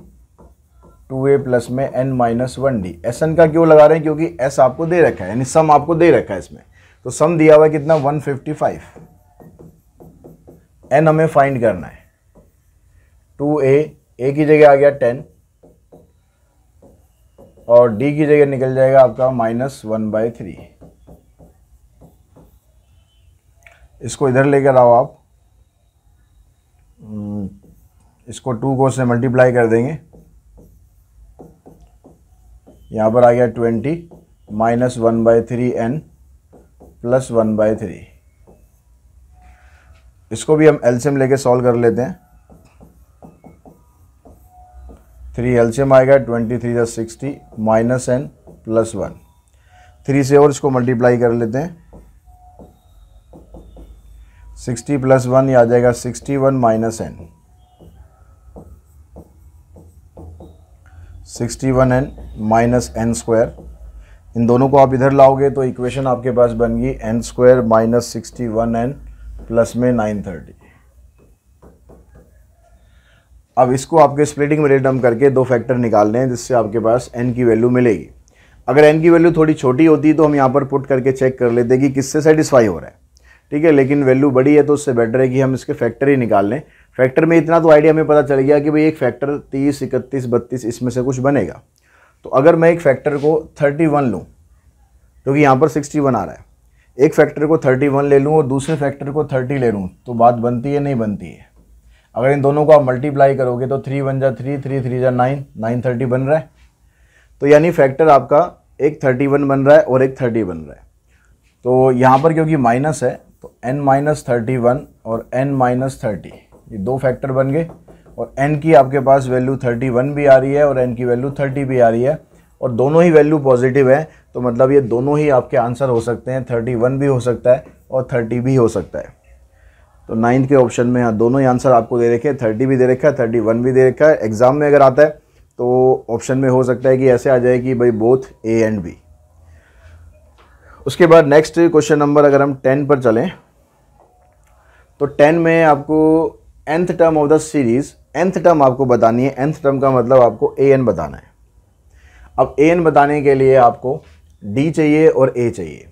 two a plus में n minus one d s n का क्यों लगा रहे हैं क्योंकि एस आपको दे रखा है यानी सम आपको दे रखा है इसमें तो सम दिया हुआ है कितना वन फिफ्टी फाइव एन हमें फाइंड करना है टू ए ए की जगह आ गया टेन और डी की जगह निकल जाएगा आपका माइनस वन बाई थ्री इसको इधर लेकर आओ आप hmm. इसको टू को से मल्टीप्लाई कर देंगे यहाँ पर आ गया twenty minus one by three n plus one by three इसको भी हम एल्शियम लेके सॉल्व कर लेते हैं थ्री एल्शियम आएगा ट्वेंटी थ्री या sixty minus n plus one three से और इसको मल्टीप्लाई कर लेते हैं सिक्सटी प्लस वन ये आ जाएगा sixty one minus n sixty one n minus n square इन दोनों को आप इधर लाओगे तो इक्वेशन आपके पास बन गई n square minus sixty one n plus में नाइन थर्टी अब इसको आपके स्प्लिटिंग में रेडम करके दो फैक्टर निकालने हैं जिससे आपके पास एन की वैल्यू मिलेगी अगर एन की वैल्यू थोड़ी छोटी होती तो हम यहाँ पर पुट करके चेक कर लेते कि किससे सेटिस्फाई हो रहा है ठीक है लेकिन वैल्यू बड़ी है तो उससे बेटर है कि हम इसके फैक्टर ही निकाल लें फैक्टर में इतना तो आइडिया हमें पता चल गया कि भाई एक फैक्टर तीस इकतीस बत्तीस इसमें से कुछ बनेगा तो अगर मैं एक फैक्टर को थर्टी वन लूँ क्योंकि तो यहाँ पर सिक्सटी वन आ रहा है एक फैक्टर को थर्टी वन ले लूँ और दूसरे फैक्टर को थर्टी ले लूँ तो बात बनती है नहीं बनती है अगर इन दोनों को आप मल्टीप्लाई करोगे तो थ्री वन जा थ्री थ्री थ्री जा नाइन नाइन थर्टी बन रहा है तो यानी फैक्टर आपका एक थर्टी वन बन रहा है और एक थर्टी बन रहा है तो यहाँ पर क्योंकि माइनस है तो एन माइनस थर्टी वन और एन माइनस थर्टी ये दो फैक्टर बन गए और एन की आपके पास वैल्यू 31 भी आ रही है और एन की वैल्यू 30 भी आ रही है और दोनों ही वैल्यू पॉजिटिव है तो मतलब ये दोनों ही आपके आंसर हो सकते हैं 31 भी हो सकता है और 30 भी हो सकता है तो नाइन्थ के ऑप्शन में यहाँ दोनों ही आंसर आपको दे रखे हैं थर्टी भी दे रखा है थर्टी वन भी दे रखा है एग्ज़ाम में अगर आता है तो ऑप्शन में हो सकता है कि ऐसे आ जाए कि भाई बोथ ए एंड बी उसके बाद नेक्स्ट क्वेश्चन नंबर अगर हम टेन पर चलें तो टेन में आपको nth term of the series nth term आपको बतानी है एंथ टर्म का मतलब आपको ए एन बताना है अब ए एन बताने के लिए आपको डी चाहिए और ए चाहिए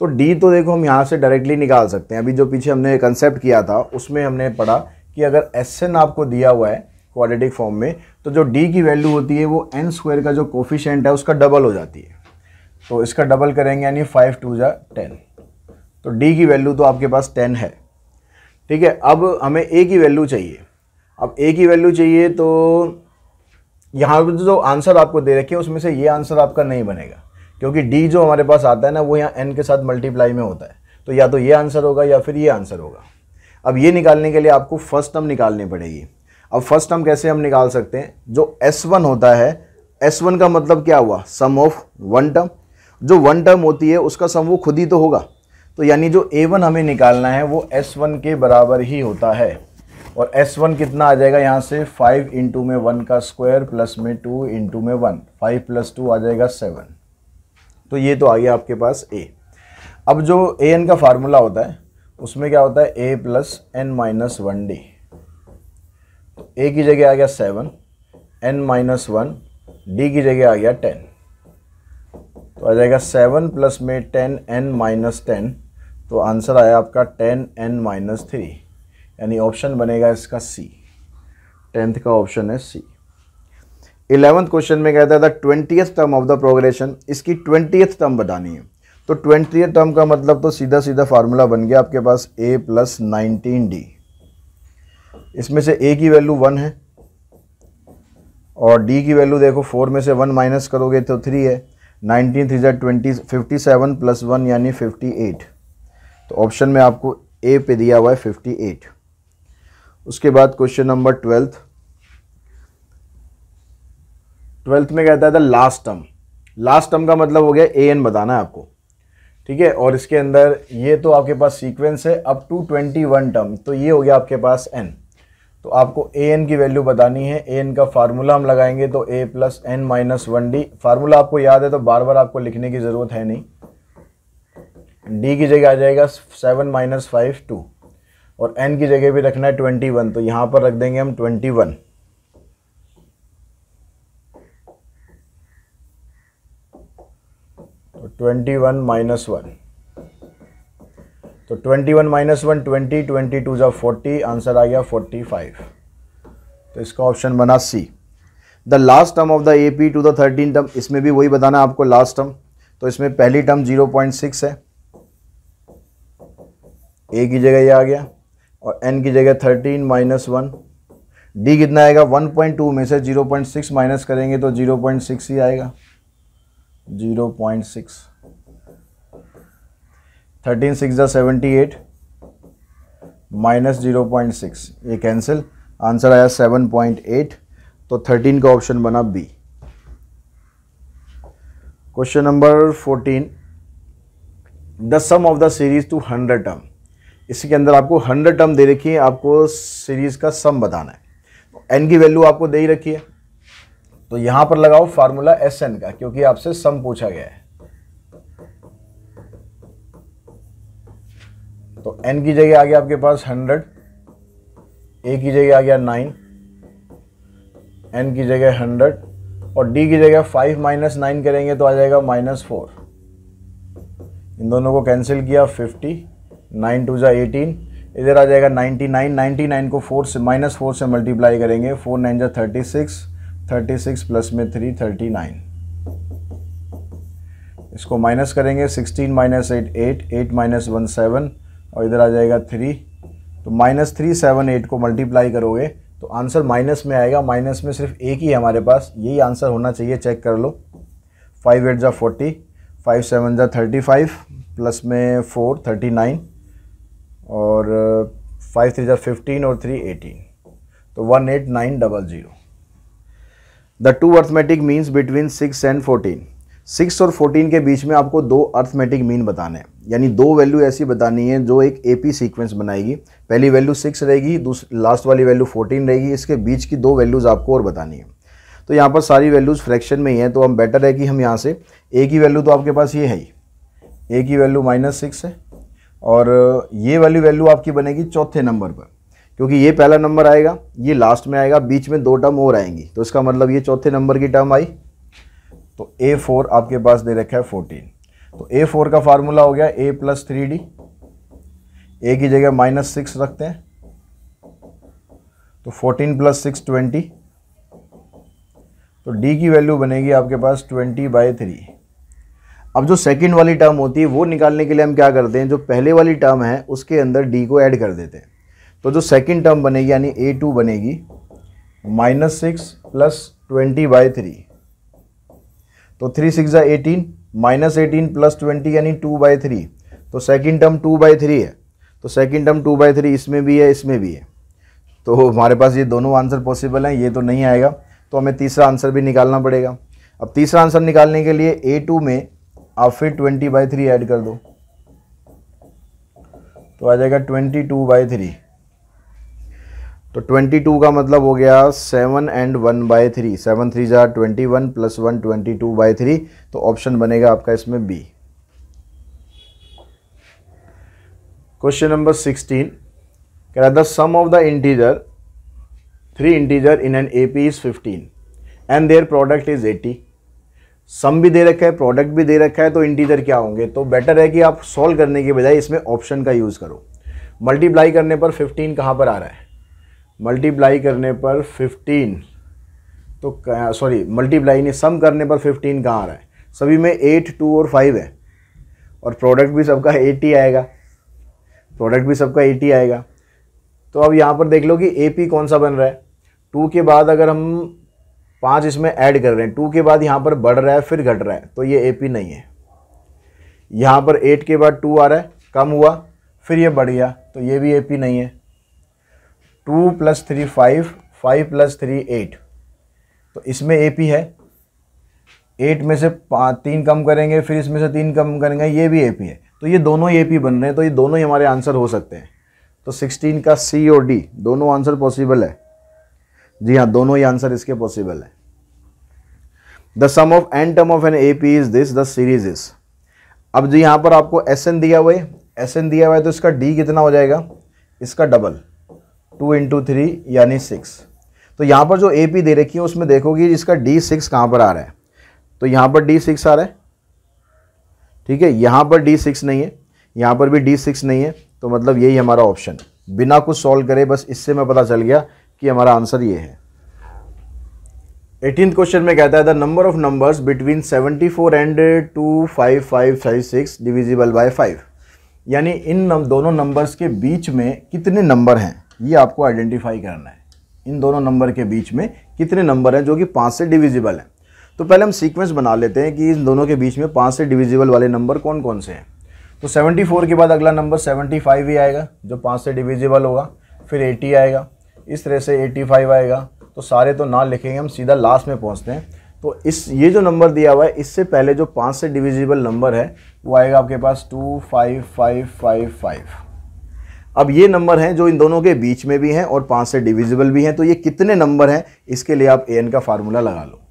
तो डी तो देखो हम यहाँ से डायरेक्टली निकाल सकते हैं अभी जो पीछे हमने कंसेप्ट किया था उसमें हमने पढ़ा कि अगर एस एन आपको दिया हुआ है क्वाड्रेटिक फॉर्म में तो जो डी की वैल्यू होती है वो एन स्क्वायर का जो कोफिशेंट है उसका डबल हो जाती है तो इसका डबल करेंगे यानी फाइव टू जा टेन तो डी की वैल्यू तो आपके पास टेन है ठीक है अब हमें ए की वैल्यू चाहिए अब ए की वैल्यू चाहिए तो यहाँ पर जो आंसर आपको दे रखे उसमें से ये आंसर आपका नहीं बनेगा क्योंकि डी जो हमारे पास आता है ना वो यहाँ एन के साथ मल्टीप्लाई में होता है तो या तो ये आंसर होगा या फिर ये आंसर होगा अब ये निकालने के लिए आपको फर्स्ट टर्म निकालनी पड़ेगी अब फर्स्ट टर्म कैसे हम निकाल सकते हैं जो एस वन होता है एस वन का मतलब क्या हुआ सम ऑफ वन टर्म जो वन टर्म होती है उसका सम वो खुद ही तो होगा तो यानी जो a1 हमें निकालना है वो s1 के बराबर ही होता है और s1 कितना आ जाएगा यहाँ से 5 इंटू में वन का स्क्वायर प्लस में 2 इंटू में वन 5 प्लस टू आ जाएगा 7 तो ये तो आ गया आपके पास a अब जो ए एन का फार्मूला होता है उसमें क्या होता है a plus n minus one d तो ए की जगह आ गया seven n minus one d की जगह आ गया टेन तो आ जाएगा सेवन प्लस में टेन एन माइनस टेन तो आंसर आया आपका टेन एन माइनस थ्री यानी ऑप्शन बनेगा इसका सी टेंथ का ऑप्शन है सी इलेवंथ क्वेश्चन में कहता था twentieth term of the progression इसकी ट्वेंटियथ टर्म बतानी है तो ट्वेंटियथ टर्म का मतलब तो सीधा सीधा फार्मूला बन गया आपके पास ए प्लस नाइनटीन डी इसमें से ए की वैल्यू वन है और डी की वैल्यू देखो फोर में से वन माइनस करोगे तो थ्री है नाइनटीन थ्री जै twenty fifty seven plus one यानी फिफ्टी एट तो ऑप्शन में आपको ए पे दिया हुआ है फिफ्टी एट उसके बाद क्वेश्चन नंबर ट्वेल्थ ट्वेल्थ में कहता है the last term last term का मतलब हो गया ए एन बताना है आपको ठीक है और इसके अंदर ये तो आपके पास सीक्वेंस है up to twenty one term तो ये हो गया आपके पास एन तो आपको ए एन की वैल्यू बतानी है ए एन का फार्मूला हम लगाएंगे तो a plus n minus one d formula आपको याद है तो बार बार आपको लिखने की ज़रूरत है नहीं डी की जगह आ जाएगा सेवन माइनस फाइव टू और एन की जगह भी रखना है ट्वेंटी वन तो यहाँ पर रख देंगे हम twenty one twenty one minus one तो twenty one minus one twenty twenty two जब फोर्टी आंसर आ गया फोर्टी फाइव तो इसका ऑप्शन बना c the last term of the A P to the thirteen term इसमें भी वही बताना आपको लास्ट टर्म तो इसमें पहली टर्म जीरो पॉइंट सिक्स है ए की जगह ये आ गया और एन की जगह थर्टीन माइनस वन डी कितना आएगा वन पॉइंट टू में से जीरो पॉइंट सिक्स माइनस करेंगे तो जीरो पॉइंट सिक्स ही आएगा zero point six thirteen six या seventy eight minus zero point six ये कैंसिल आंसर आया सेवन पॉइंट एट तो थर्टीन का ऑप्शन बना b question number fourteen the sum of the series two hundred term इसके अंदर आपको हंड्रेड टर्म दे रखी है आपको सीरीज़ का सम बताना है तो एन की वैल्यू आपको दे ही रखी है तो यहाँ पर लगाओ फार्मूला एस एन का क्योंकि आपसे सम पूछा गया है तो एन की जगह आ गया आपके पास हंड्रेड ए की जगह आ गया नाइन एन की जगह हंड्रेड और डी की जगह फाइव माइनस नाइन करेंगे तो आ जाएगा माइनस फोर इन दोनों को कैंसिल किया फिफ्टी नाइन टू जो एटीन इधर आ जाएगा नाइन्टी नाइन नाइन्टी नाइन को फोर से माइनस फोर से मल्टीप्लाई करेंगे फोर नाइन जो thirty six thirty six plus में थ्री थर्टी नाइन इसको माइनस करेंगे sixteen minus eight eight eight minus one seven और इधर आ जाएगा थ्री तो माइनस थ्री सेवन एट को मल्टीप्लाई करोगे तो आंसर माइनस में आएगा माइनस में सिर्फ एक ही है हमारे पास यही आंसर होना चाहिए चेक कर लो फाइव एट जो फोर्टी फाइव सेवन जो थर्टी फाइव प्लस में फोर थर्टी नाइन और फाइव थ्री ज़ार फिफ्टीन और थ्री एटीन तो one eight nine double zero the two arithmetic means between six and fourteen six और फोर्टीन के बीच में आपको दो अर्थमेटिक मीन बताने हैं यानी दो वैल्यू ऐसी बतानी है जो एक ए पी सीक्वेंस बनाएगी पहली वैल्यू सिक्स रहेगी लास्ट वाली वैल्यू फोर्टीन रहेगी इसके बीच की दो वैल्यूज़ आपको और बतानी है तो यहाँ पर सारी वैल्यूज़ फ्रैक्शन में ही हैं तो हम बेटर है कि हम यहाँ से ए की वैल्यू तो आपके पास ये है ही ए की वैल्यू माइनस सिक्स है और ये वाली वैल्यू आपकी बनेगी चौथे नंबर पर क्योंकि ये पहला नंबर आएगा ये लास्ट में आएगा बीच में दो टर्म और आएंगी तो इसका मतलब ये चौथे नंबर की टर्म आई तो ए फोर आपके पास दे रखा है फोर्टीन तो ए फोर का फार्मूला हो गया a plus three d a की जगह माइनस सिक्स रखते हैं तो फोर्टीन प्लस सिक्स ट्वेंटी तो डी की वैल्यू बनेगी आपके पास ट्वेंटी बाई थ्री अब जो सेकंड वाली टर्म होती है वो निकालने के लिए हम क्या करते हैं जो पहले वाली टर्म है उसके अंदर डी को ऐड कर देते हैं तो जो सेकंड टर्म बनेगी यानी ए टू बनेगी minus six plus twenty by three तो थ्री सिक्स या eighteen minus eighteen plus twenty यानी टू बाई थ्री तो second term two by three है तो second term two by three इसमें भी है इसमें भी है तो हमारे पास ये दोनों आंसर पॉसिबल हैं ये तो नहीं आएगा तो हमें तीसरा आंसर भी निकालना पड़ेगा अब तीसरा आंसर निकालने के लिए ए टू में अब फिर ट्वेंटी बाई थ्री ऐड कर दो तो आ जाएगा ट्वेंटी टू बाई थ्री तो ट्वेंटी टू का मतलब हो गया seven and one by three seven three जार twenty one plus one twenty two by three तो ऑप्शन बनेगा आपका इसमें बी क्वेश्चन नंबर सिक्सटीन कह रहा the sum of the integer three integer in an A P is fifteen and their product is eighty sum भी दे रखा है प्रोडक्ट भी दे रखा है तो इंटीजर क्या होंगे तो बेटर है कि आप सॉल्व करने के बजाय इसमें ऑप्शन का यूज़ करो मल्टीप्लाई करने पर 15 कहाँ पर आ रहा है मल्टीप्लाई करने पर 15 तो सॉरी मल्टीप्लाई नहीं सम करने पर 15 कहाँ आ रहा है सभी में 8, 2 और 5 है और प्रोडक्ट भी सबका 80 आएगा प्रोडक्ट भी सबका 80 आएगा तो अब यहाँ पर देख लो कि ए पी कौन सा बन रहा है टू के बाद अगर हम पाँच इसमें ऐड कर रहे हैं टू के बाद यहाँ पर बढ़ रहा है फिर घट रहा है तो ये ए पी नहीं है यहाँ पर एट के बाद टू आ रहा है कम हुआ फिर ये बढ़ गया तो ये भी ए पी नहीं है two plus three five five plus three eight तो इसमें ए पी है एट में से पाँच तीन कम करेंगे फिर इसमें से तीन कम करेंगे ये भी ए पी है तो ये दोनों ए पी बन रहे हैं तो ये दोनों ही हमारे आंसर हो सकते हैं तो सिक्सटीन का सी और डी दोनों आंसर पॉसिबल है जी हाँ दोनों ही आंसर इसके पॉसिबल है the sum of n term of an A P is this the series is अब जी यहाँ पर आपको एस एन दिया हुआ है एस एन दिया हुआ है तो इसका डी कितना हो जाएगा इसका डबल टू इंटू थ्री यानी सिक्स तो यहाँ पर जो ए पी दे रखी है उसमें देखोगे इसका डी सिक्स कहाँ पर आ रहा है तो यहाँ पर डी सिक्स आ रहा है ठीक है यहाँ पर डी सिक्स नहीं है यहाँ पर भी डी सिक्स नहीं है तो मतलब यही हमारा ऑप्शन बिना कुछ सॉल्व करे बस इससे मैं पता चल गया कि हमारा आंसर ये है एटीन क्वेश्चन में कहता है the number of numbers between 74 and 25556 divisible by 5 यानी इन नम, दोनों नंबर्स के बीच में कितने नंबर हैं ये आपको आइडेंटिफाई करना है इन दोनों नंबर के बीच में कितने नंबर हैं जो कि पाँच से डिविजिबल हैं तो पहले हम सीक्वेंस बना लेते हैं कि इन दोनों के बीच में पाँच से डिविजिबल वाले नंबर कौन कौन से हैं तो 74 के बाद अगला नंबर 75 ही आएगा जो पाँच से डिविजिबल होगा फिर 80 आएगा इस तरह से 85 आएगा तो सारे तो ना लिखेंगे हम सीधा लास्ट में पहुँचते हैं तो इस ये जो नंबर दिया हुआ है इससे पहले जो पाँच से डिविजिबल नंबर है वो आएगा आपके पास two five five five five अब ये नंबर हैं जो इन दोनों के बीच में भी हैं और पाँच से डिविजिबल भी हैं तो ये कितने नंबर हैं इसके लिए आप ए का फार्मूला लगा लो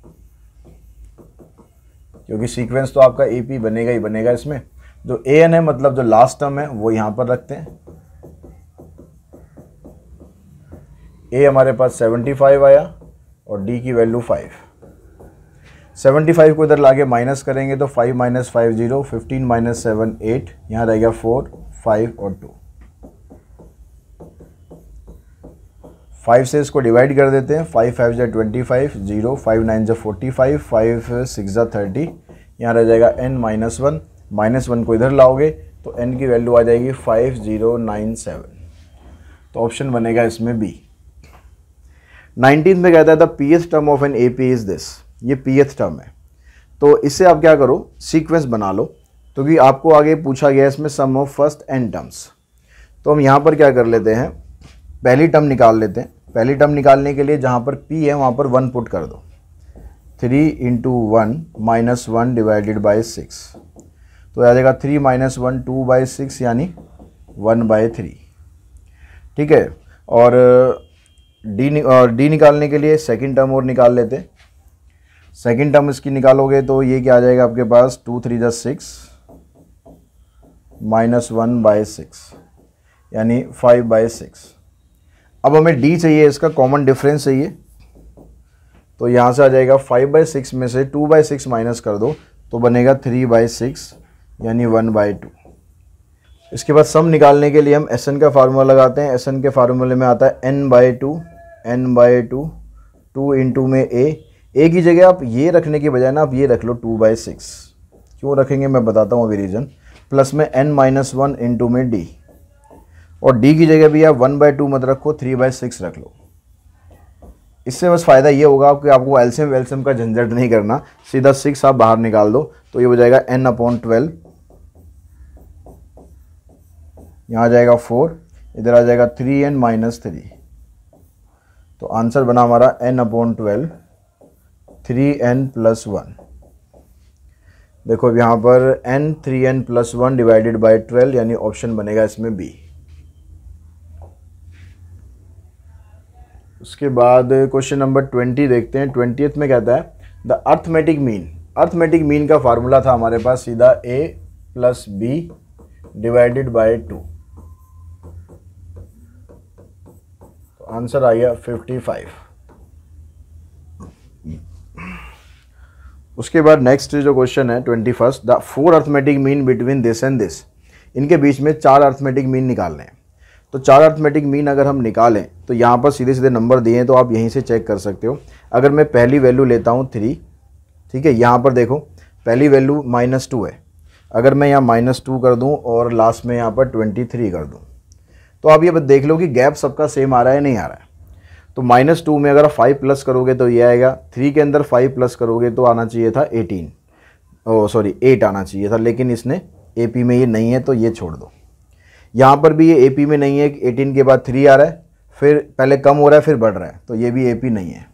क्योंकि सीक्वेंस तो आपका ए पी बनेगा ही बनेगा इसमें जो ए है मतलब जो लास्ट टर्म है वो यहाँ पर रखते हैं ए हमारे पास 75 आया और डी की वैल्यू 5 75 को इधर लाके माइनस करेंगे तो 5 minus five zero fifteen minus seven eight यहाँ रह गया फोर फाइव और टू फाइव से इसको डिवाइड कर देते हैं फाइव फाइव जै twenty five zero five nine जो फोर्टी फाइव फाइव सिक्स जै थर्टी यहाँ रह जाएगा n minus one minus one को इधर लाओगे तो एन की वैल्यू आ जाएगी फाइव जीरो नाइन सेवन तो ऑप्शन बनेगा इसमें बी नाइनटीन में कहता है the pth term of an A P is this ये पी एथ टर्म है तो इससे आप क्या करो सीक्वेंस बना लो क्योंकि तो आपको आगे पूछा गया इसमें sum of first n terms तो हम यहाँ पर क्या कर लेते हैं पहली टर्म निकाल लेते हैं पहली टर्म निकालने के लिए जहाँ पर पी है वहाँ पर वन पुट कर दो three into one minus one divided by six तो आ जाएगा three minus one two by six यानी वन बाय थ्री ठीक है और डी और डी निकालने के लिए सेकंड टर्म और निकाल लेते सेकंड टर्म इसकी निकालोगे तो ये क्या आ जाएगा आपके पास टू थ्री जस six minus one by six यानी फाइव बाय सिक्स अब हमें डी चाहिए इसका कॉमन डिफरेंस चाहिए तो यहाँ से आ जाएगा फाइव बाई सिक्स में से टू बाई सिक्स माइनस कर दो तो बनेगा थ्री बाय सिक्स यानी वन बाय टू इसके बाद सम निकालने के लिए हम एस एन का फार्मूला लगाते हैं एस एन के फार्मूले में आता है n by two n by two two into में ए ए की जगह आप ये रखने के बजाय ना आप ये रख लो टू बाई सिक्स क्यों रखेंगे मैं बताता हूँ अभी रीज़न प्लस में एन माइनस वन इंटू में डी और डी की जगह भी आप वन बाई टू मत रखो थ्री बाई सिक्स रख लो इससे बस फ़ायदा ये होगा कि आपको एल्सियम वेल्सियम का झंझट नहीं करना सीधा सिक्स आप बाहर निकाल दो तो ये हो जाएगा एन अपॉन ट्वेल्व यहाँ आ जाएगा फोर इधर आ जाएगा थ्री एन माइनस थ्री तो आंसर बना हमारा n upon twelve three n plus one देखो यहाँ पर n three n plus one divided by twelve यानी ऑप्शन बनेगा इसमें बी उसके बाद क्वेश्चन नंबर ट्वेंटी देखते हैं ट्वेंटी में कहता है the arithmetic mean arithmetic mean का फार्मूला था हमारे पास सीधा a plus b divided by two answer आ गया फिफ्टी फाइव उसके बाद नेक्स्ट जो क्वेश्चन है twenty first the four arithmetic mean between this and this इनके बीच में चार अर्थमेटिक मीन निकालने हैं तो चार अर्थमेटिक मीन अगर हम निकालें तो यहाँ पर सीधे सीधे नंबर दिए हैं तो आप यहीं से चेक कर सकते हो अगर मैं पहली वैल्यू लेता हूँ थ्री ठीक है यहाँ पर देखो पहली वैल्यू माइनस टू है अगर मैं यहाँ माइनस टू कर दूँ और लास्ट में यहाँ पर ट्वेंटी थ्री कर दूँ तो आप ये देख लो कि गैप सबका सेम आ रहा है नहीं आ रहा है तो माइनस टू में अगर फाइव प्लस करोगे तो ये आएगा थ्री के अंदर फाइव प्लस करोगे तो आना चाहिए था एटीन ओ सॉरी एट आना चाहिए था लेकिन इसने ए में ये नहीं है तो ये छोड़ दो यहाँ पर भी ये ए में नहीं है एटीन के बाद थ्री आ रहा है फिर पहले कम हो रहा है फिर बढ़ रहा है तो ये भी ए नहीं है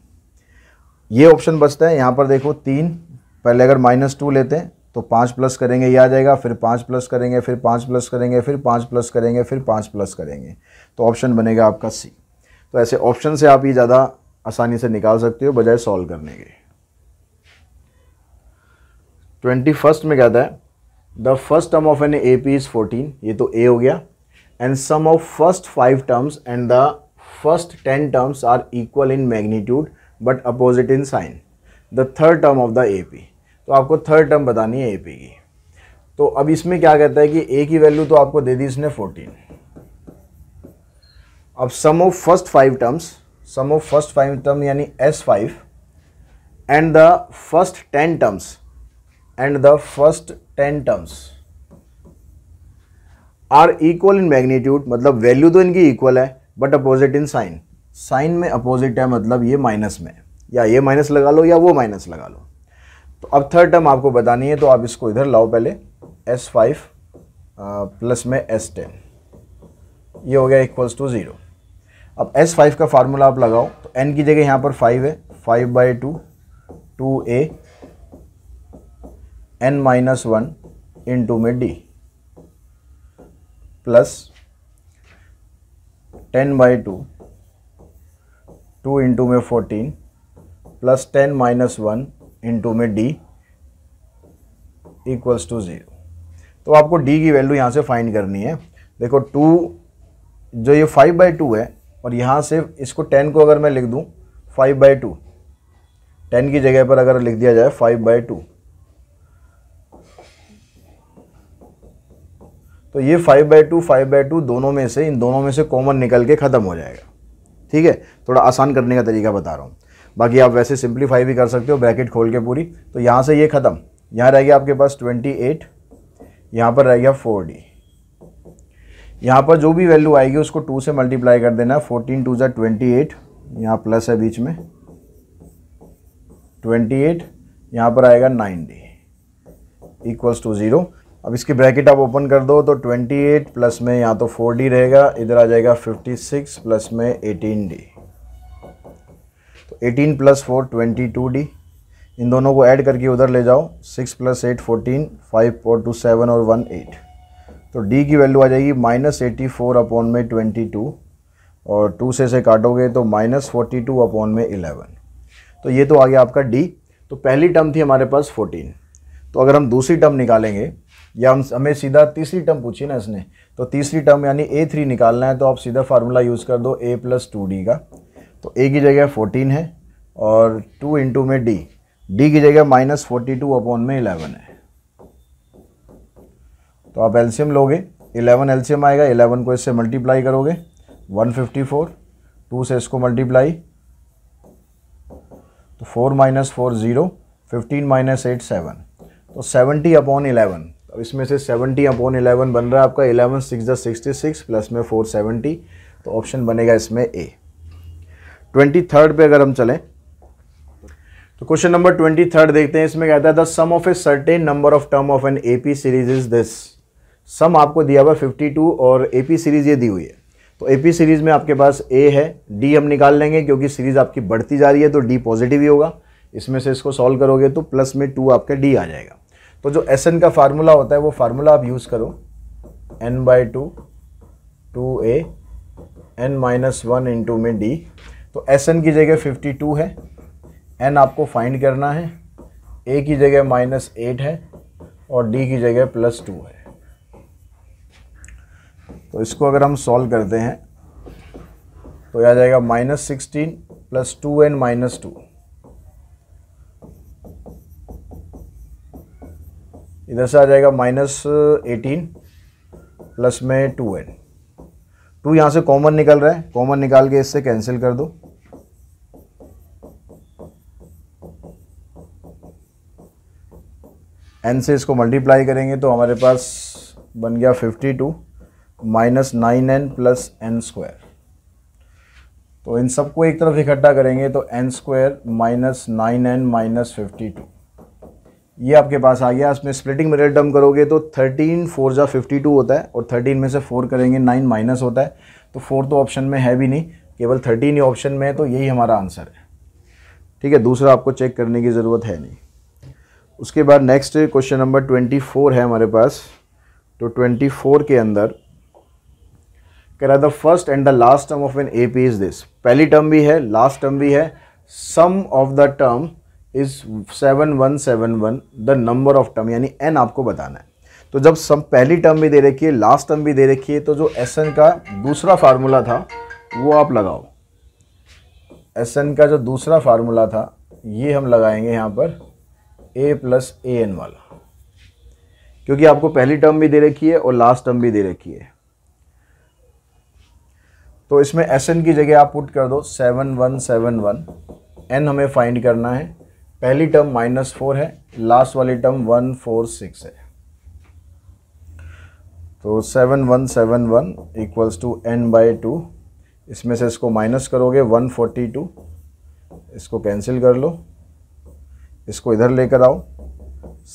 ये ऑप्शन बचता है यहाँ पर देखो तीन पहले अगर माइनस टू लेते हैं तो पाँच प्लस करेंगे ये आ जाएगा फिर पाँच प्लस करेंगे फिर पाँच प्लस करेंगे फिर पाँच प्लस करेंगे फिर पाँच प्लस करेंगे तो ऑप्शन बनेगा आपका सी तो ऐसे ऑप्शन से आप ये ज़्यादा आसानी से निकाल सकते हो बजाय सॉल्व करने के ट्वेंटी फर्स्ट में कहता है the first term of an A P is fourteen ये तो ए हो गया and sum of first five terms and the first ten terms are equal in magnitude but opposite in sign the third term of the A P तो आपको third term बतानी है A P की तो अब इसमें क्या कहता है कि ए की वैल्यू तो आपको दे दी इसने फोर्टीन अब sum of first five terms sum of first five term यानी S five and the first ten terms and the first ten terms are equal in magnitude मतलब वैल्यू तो इनकी इक्वल है but opposite in sign sign में opposite है मतलब ये minus में या ये माइनस लगा लो या वो माइनस लगा लो अब थर्ड टर्म आपको बतानी है तो आप इसको इधर लाओ पहले एस फाइव प्लस में एस टेन ये हो गया इक्वल्स टू ज़ीरो अब एस फाइव का फार्मूला आप लगाओ तो एन की जगह यहाँ पर फाइव है five by two two a n minus one in to में d plus ten by two two into में fourteen plus ten minus one into में डी इक्वल्स टू ज़ीरो तो आपको डी की वैल्यू यहाँ से फाइंड करनी है देखो टू जो ये फाइव बाई टू है और यहाँ से इसको टेन को अगर मैं लिख दूँ फाइव बाई टू टेन की जगह पर अगर लिख दिया जाए फाइव बाई टू तो ये five by two five by two दोनों में से इन दोनों में से कॉमन निकल के ख़त्म हो जाएगा ठीक है थोड़ा आसान करने का तरीका बता रहा हूँ बाकी आप वैसे सिंप्लीफाई भी कर सकते हो ब्रैकेट खोल के पूरी तो यहाँ से ये ख़त्म यहाँ रह गया आपके पास ट्वेंटी एट यहाँ पर रह गया फोर डी यहाँ पर जो भी वैल्यू आएगी उसको टू से मल्टीप्लाई कर देना फोर्टीन टू जै ट्वेंटी एट यहाँ प्लस है बीच में ट्वेंटी एट यहाँ पर आएगा nine d equals to zero अब इसकी ब्रैकेट आप ओपन कर दो तो 28 प्लस में यहाँ तो 4d रहेगा इधर आ जाएगा 56 प्लस में 18d eighteen plus four twenty two d इन दोनों को ऐड करके उधर ले जाओ six plus eight fourteen five four two seven और वन एट तो डी की वैल्यू आ जाएगी माइनस एटी फोर अपॉन में ट्वेंटी टू और टू से से काटोगे तो माइनस फोर्टी टू अपॉन में इलेवन तो ये तो आ गया आपका डी तो पहली टर्म थी हमारे पास फोर्टीन तो अगर हम दूसरी टर्म निकालेंगे या हम हमें सीधा तीसरी टर्म पूछिए ना इसने तो तीसरी टर्म यानी ए थ्री निकालना है तो आप सीधा फार्मूला यूज़ कर दो ए प्लस टू डी का तो ए की जगह फोर्टीन है और टू इंटू में डी डी की जगह माइनस फोर्टी टू अपॉन में इलेवन है तो आप एल्शियम लोगे इलेवन एल्शियम आएगा इलेवन को इससे मल्टीप्लाई करोगे वन फिफ्टी फोर टू से इसको मल्टीप्लाई तो four minus four zero fifteen minus eight seven तो सेवेंटी अपॉन इलेवन अब इसमें से सेवेंटी अपॉन इलेवन बन रहा है आपका इलेवन सिक्स दस सिक्सटी सिक्स प्लस में फोर सेवेंटी तो ऑप्शन बनेगा इसमें ए ट्वेंटी थर्ड पर अगर हम चलें तो क्वेश्चन नंबर ट्वेंटी थर्ड देखते हैं इसमें कहता है the sum of a certain number of term of an P series is this sum आपको दिया हुआ फिफ्टी टू और पी सीरीज ये दी हुई है तो एपी सीरीज में आपके पास ए है डी हम निकाल लेंगे क्योंकि सीरीज आपकी बढ़ती जा रही है तो डी पॉजिटिव ही होगा इसमें से इसको सॉल्व करोगे तो प्लस में टू आपका डी आ जाएगा तो जो एस एन का फार्मूला होता है वो फार्मूला आप यूज़ करो n by two two a n minus one into में डी तो एस एन की जगह फिफ्टी टू है एन आपको फाइंड करना है ए की जगह माइनस एट है और डी की जगह प्लस टू है तो इसको अगर हम सॉल्व करते हैं तो आ जाएगा minus sixteen plus two n minus two इधर से आ जाएगा माइनस एटीन प्लस में टू एन टू यहाँ से कॉमन निकल रहा है कॉमन निकाल के इससे कैंसिल कर दो एन से इसको मल्टीप्लाई करेंगे तो हमारे पास बन गया fifty two minus nine n plus n square तो इन सबको एक तरफ इकट्ठा करेंगे तो n square minus nine n minus fifty two ये आपके पास आ गया इसमें स्प्लिटिंग मेरे टर्म करोगे तो थर्टीन फोर ज़ा फिफ्टी टू होता है और थर्टीन में से फोर करेंगे नाइन माइनस होता है तो फोर तो ऑप्शन में है भी नहीं केवल थर्टीन ही ऑप्शन में है तो यही हमारा आंसर है ठीक है दूसरा आपको चेक करने की ज़रूरत है नहीं उसके बाद next question number twenty four है हमारे पास तो ट्वेंटी फोर के अंदर कह रहा the first and the last term of an A P is this पहली टर्म भी है लास्ट टर्म भी है sum of the term is seven one seven one the number of term यानी एन आपको बताना है तो जब सब पहली टर्म भी दे रखी है लास्ट टर्म भी दे रखी है तो जो एस एन का दूसरा फार्मूला था वो आप लगाओ एस एन का जो दूसरा फार्मूला था ये हम लगाएंगे यहाँ पर ए प्लस ए एन वाला क्योंकि आपको पहली टर्म भी दे रखी है और लास्ट टर्म भी दे रखी है तो इसमें एस एन की जगह आप पुट कर दो seven one seven one n हमें फाइंड करना है पहली टर्म माइनस फोर है लास्ट वाली टर्म वन फोर सिक्स है तो seven one seven one equals to n by two इसमें से इसको माइनस करोगे वन फोर्टी टू इसको कैंसिल कर लो इसको इधर लेकर आओ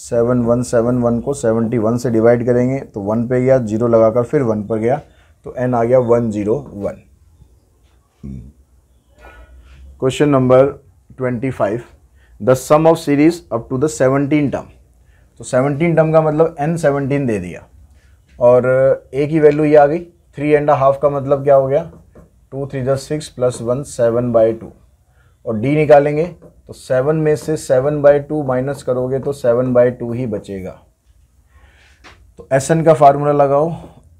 सेवन वन सेवन वन को सेवेंटी वन से डिवाइड करेंगे तो वन पे गया जीरो लगाकर फिर वन पर गया तो एन आ गया one zero one question number twenty five the sum of series up to the seventeen term तो सेवनटीन टर्म का मतलब एन सेवनटीन दे दिया और ए uh, की वैल्यू ये आ गई थ्री एंड हाफ का मतलब क्या हो गया टू थ्री दस six plus one seven by two और डी निकालेंगे तो सेवन में से सेवन बाई टू माइनस करोगे तो सेवन बाई टू ही बचेगा तो एस एन का फार्मूला लगाओ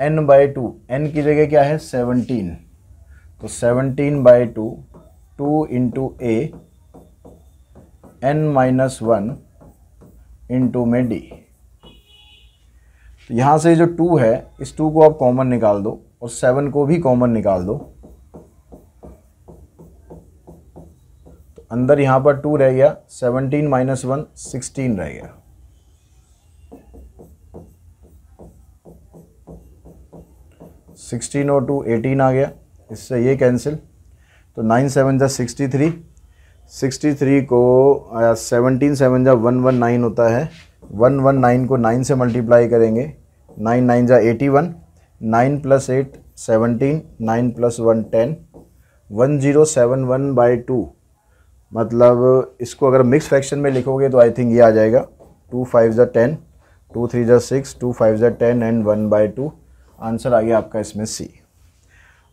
एन बाई टू एन की जगह क्या है सेवनटीन तो seventeen by two two into a n minus one into में डी तो यहाँ से जो टू है इस टू को आप कॉमन निकाल दो और सेवन को भी कॉमन निकाल दो तो अंदर यहाँ पर टू रह गया सेवनटीन माइनस वन सिक्सटीन रह गया सिक्सटीन और टू एटीन आ गया इससे ये कैंसिल तो नाइन सेवन जै सिक्सटी थ्री सिक्सटी थ्री को सेवनटीन सेवन जा वन वन नाइन होता है वन वन नाइन को नाइन से मल्टीप्लाई करेंगे नाइन नाइन जा eighty one nine plus eight seventeen nine plus one ten one zero seven one by two मतलब इसको अगर मिक्स फ्रैक्शन में लिखोगे तो आई थिंक ये आ जाएगा टू फाइव ज़ा टेन टू थ्री ज़ा सिक्स टू फाइव ज़ा ten and one by two answer आ गया आपका इसमें सी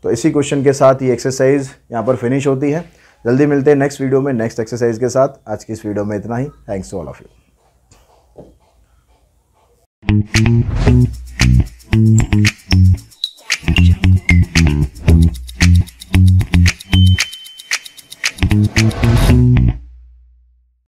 तो इसी क्वेश्चन के साथ ये एक्सरसाइज यहाँ पर फिनिश होती है जल्दी मिलते हैं नेक्स्ट वीडियो में नेक्स्ट एक्सरसाइज के साथ आज की इस वीडियो में इतना ही thanks to all of you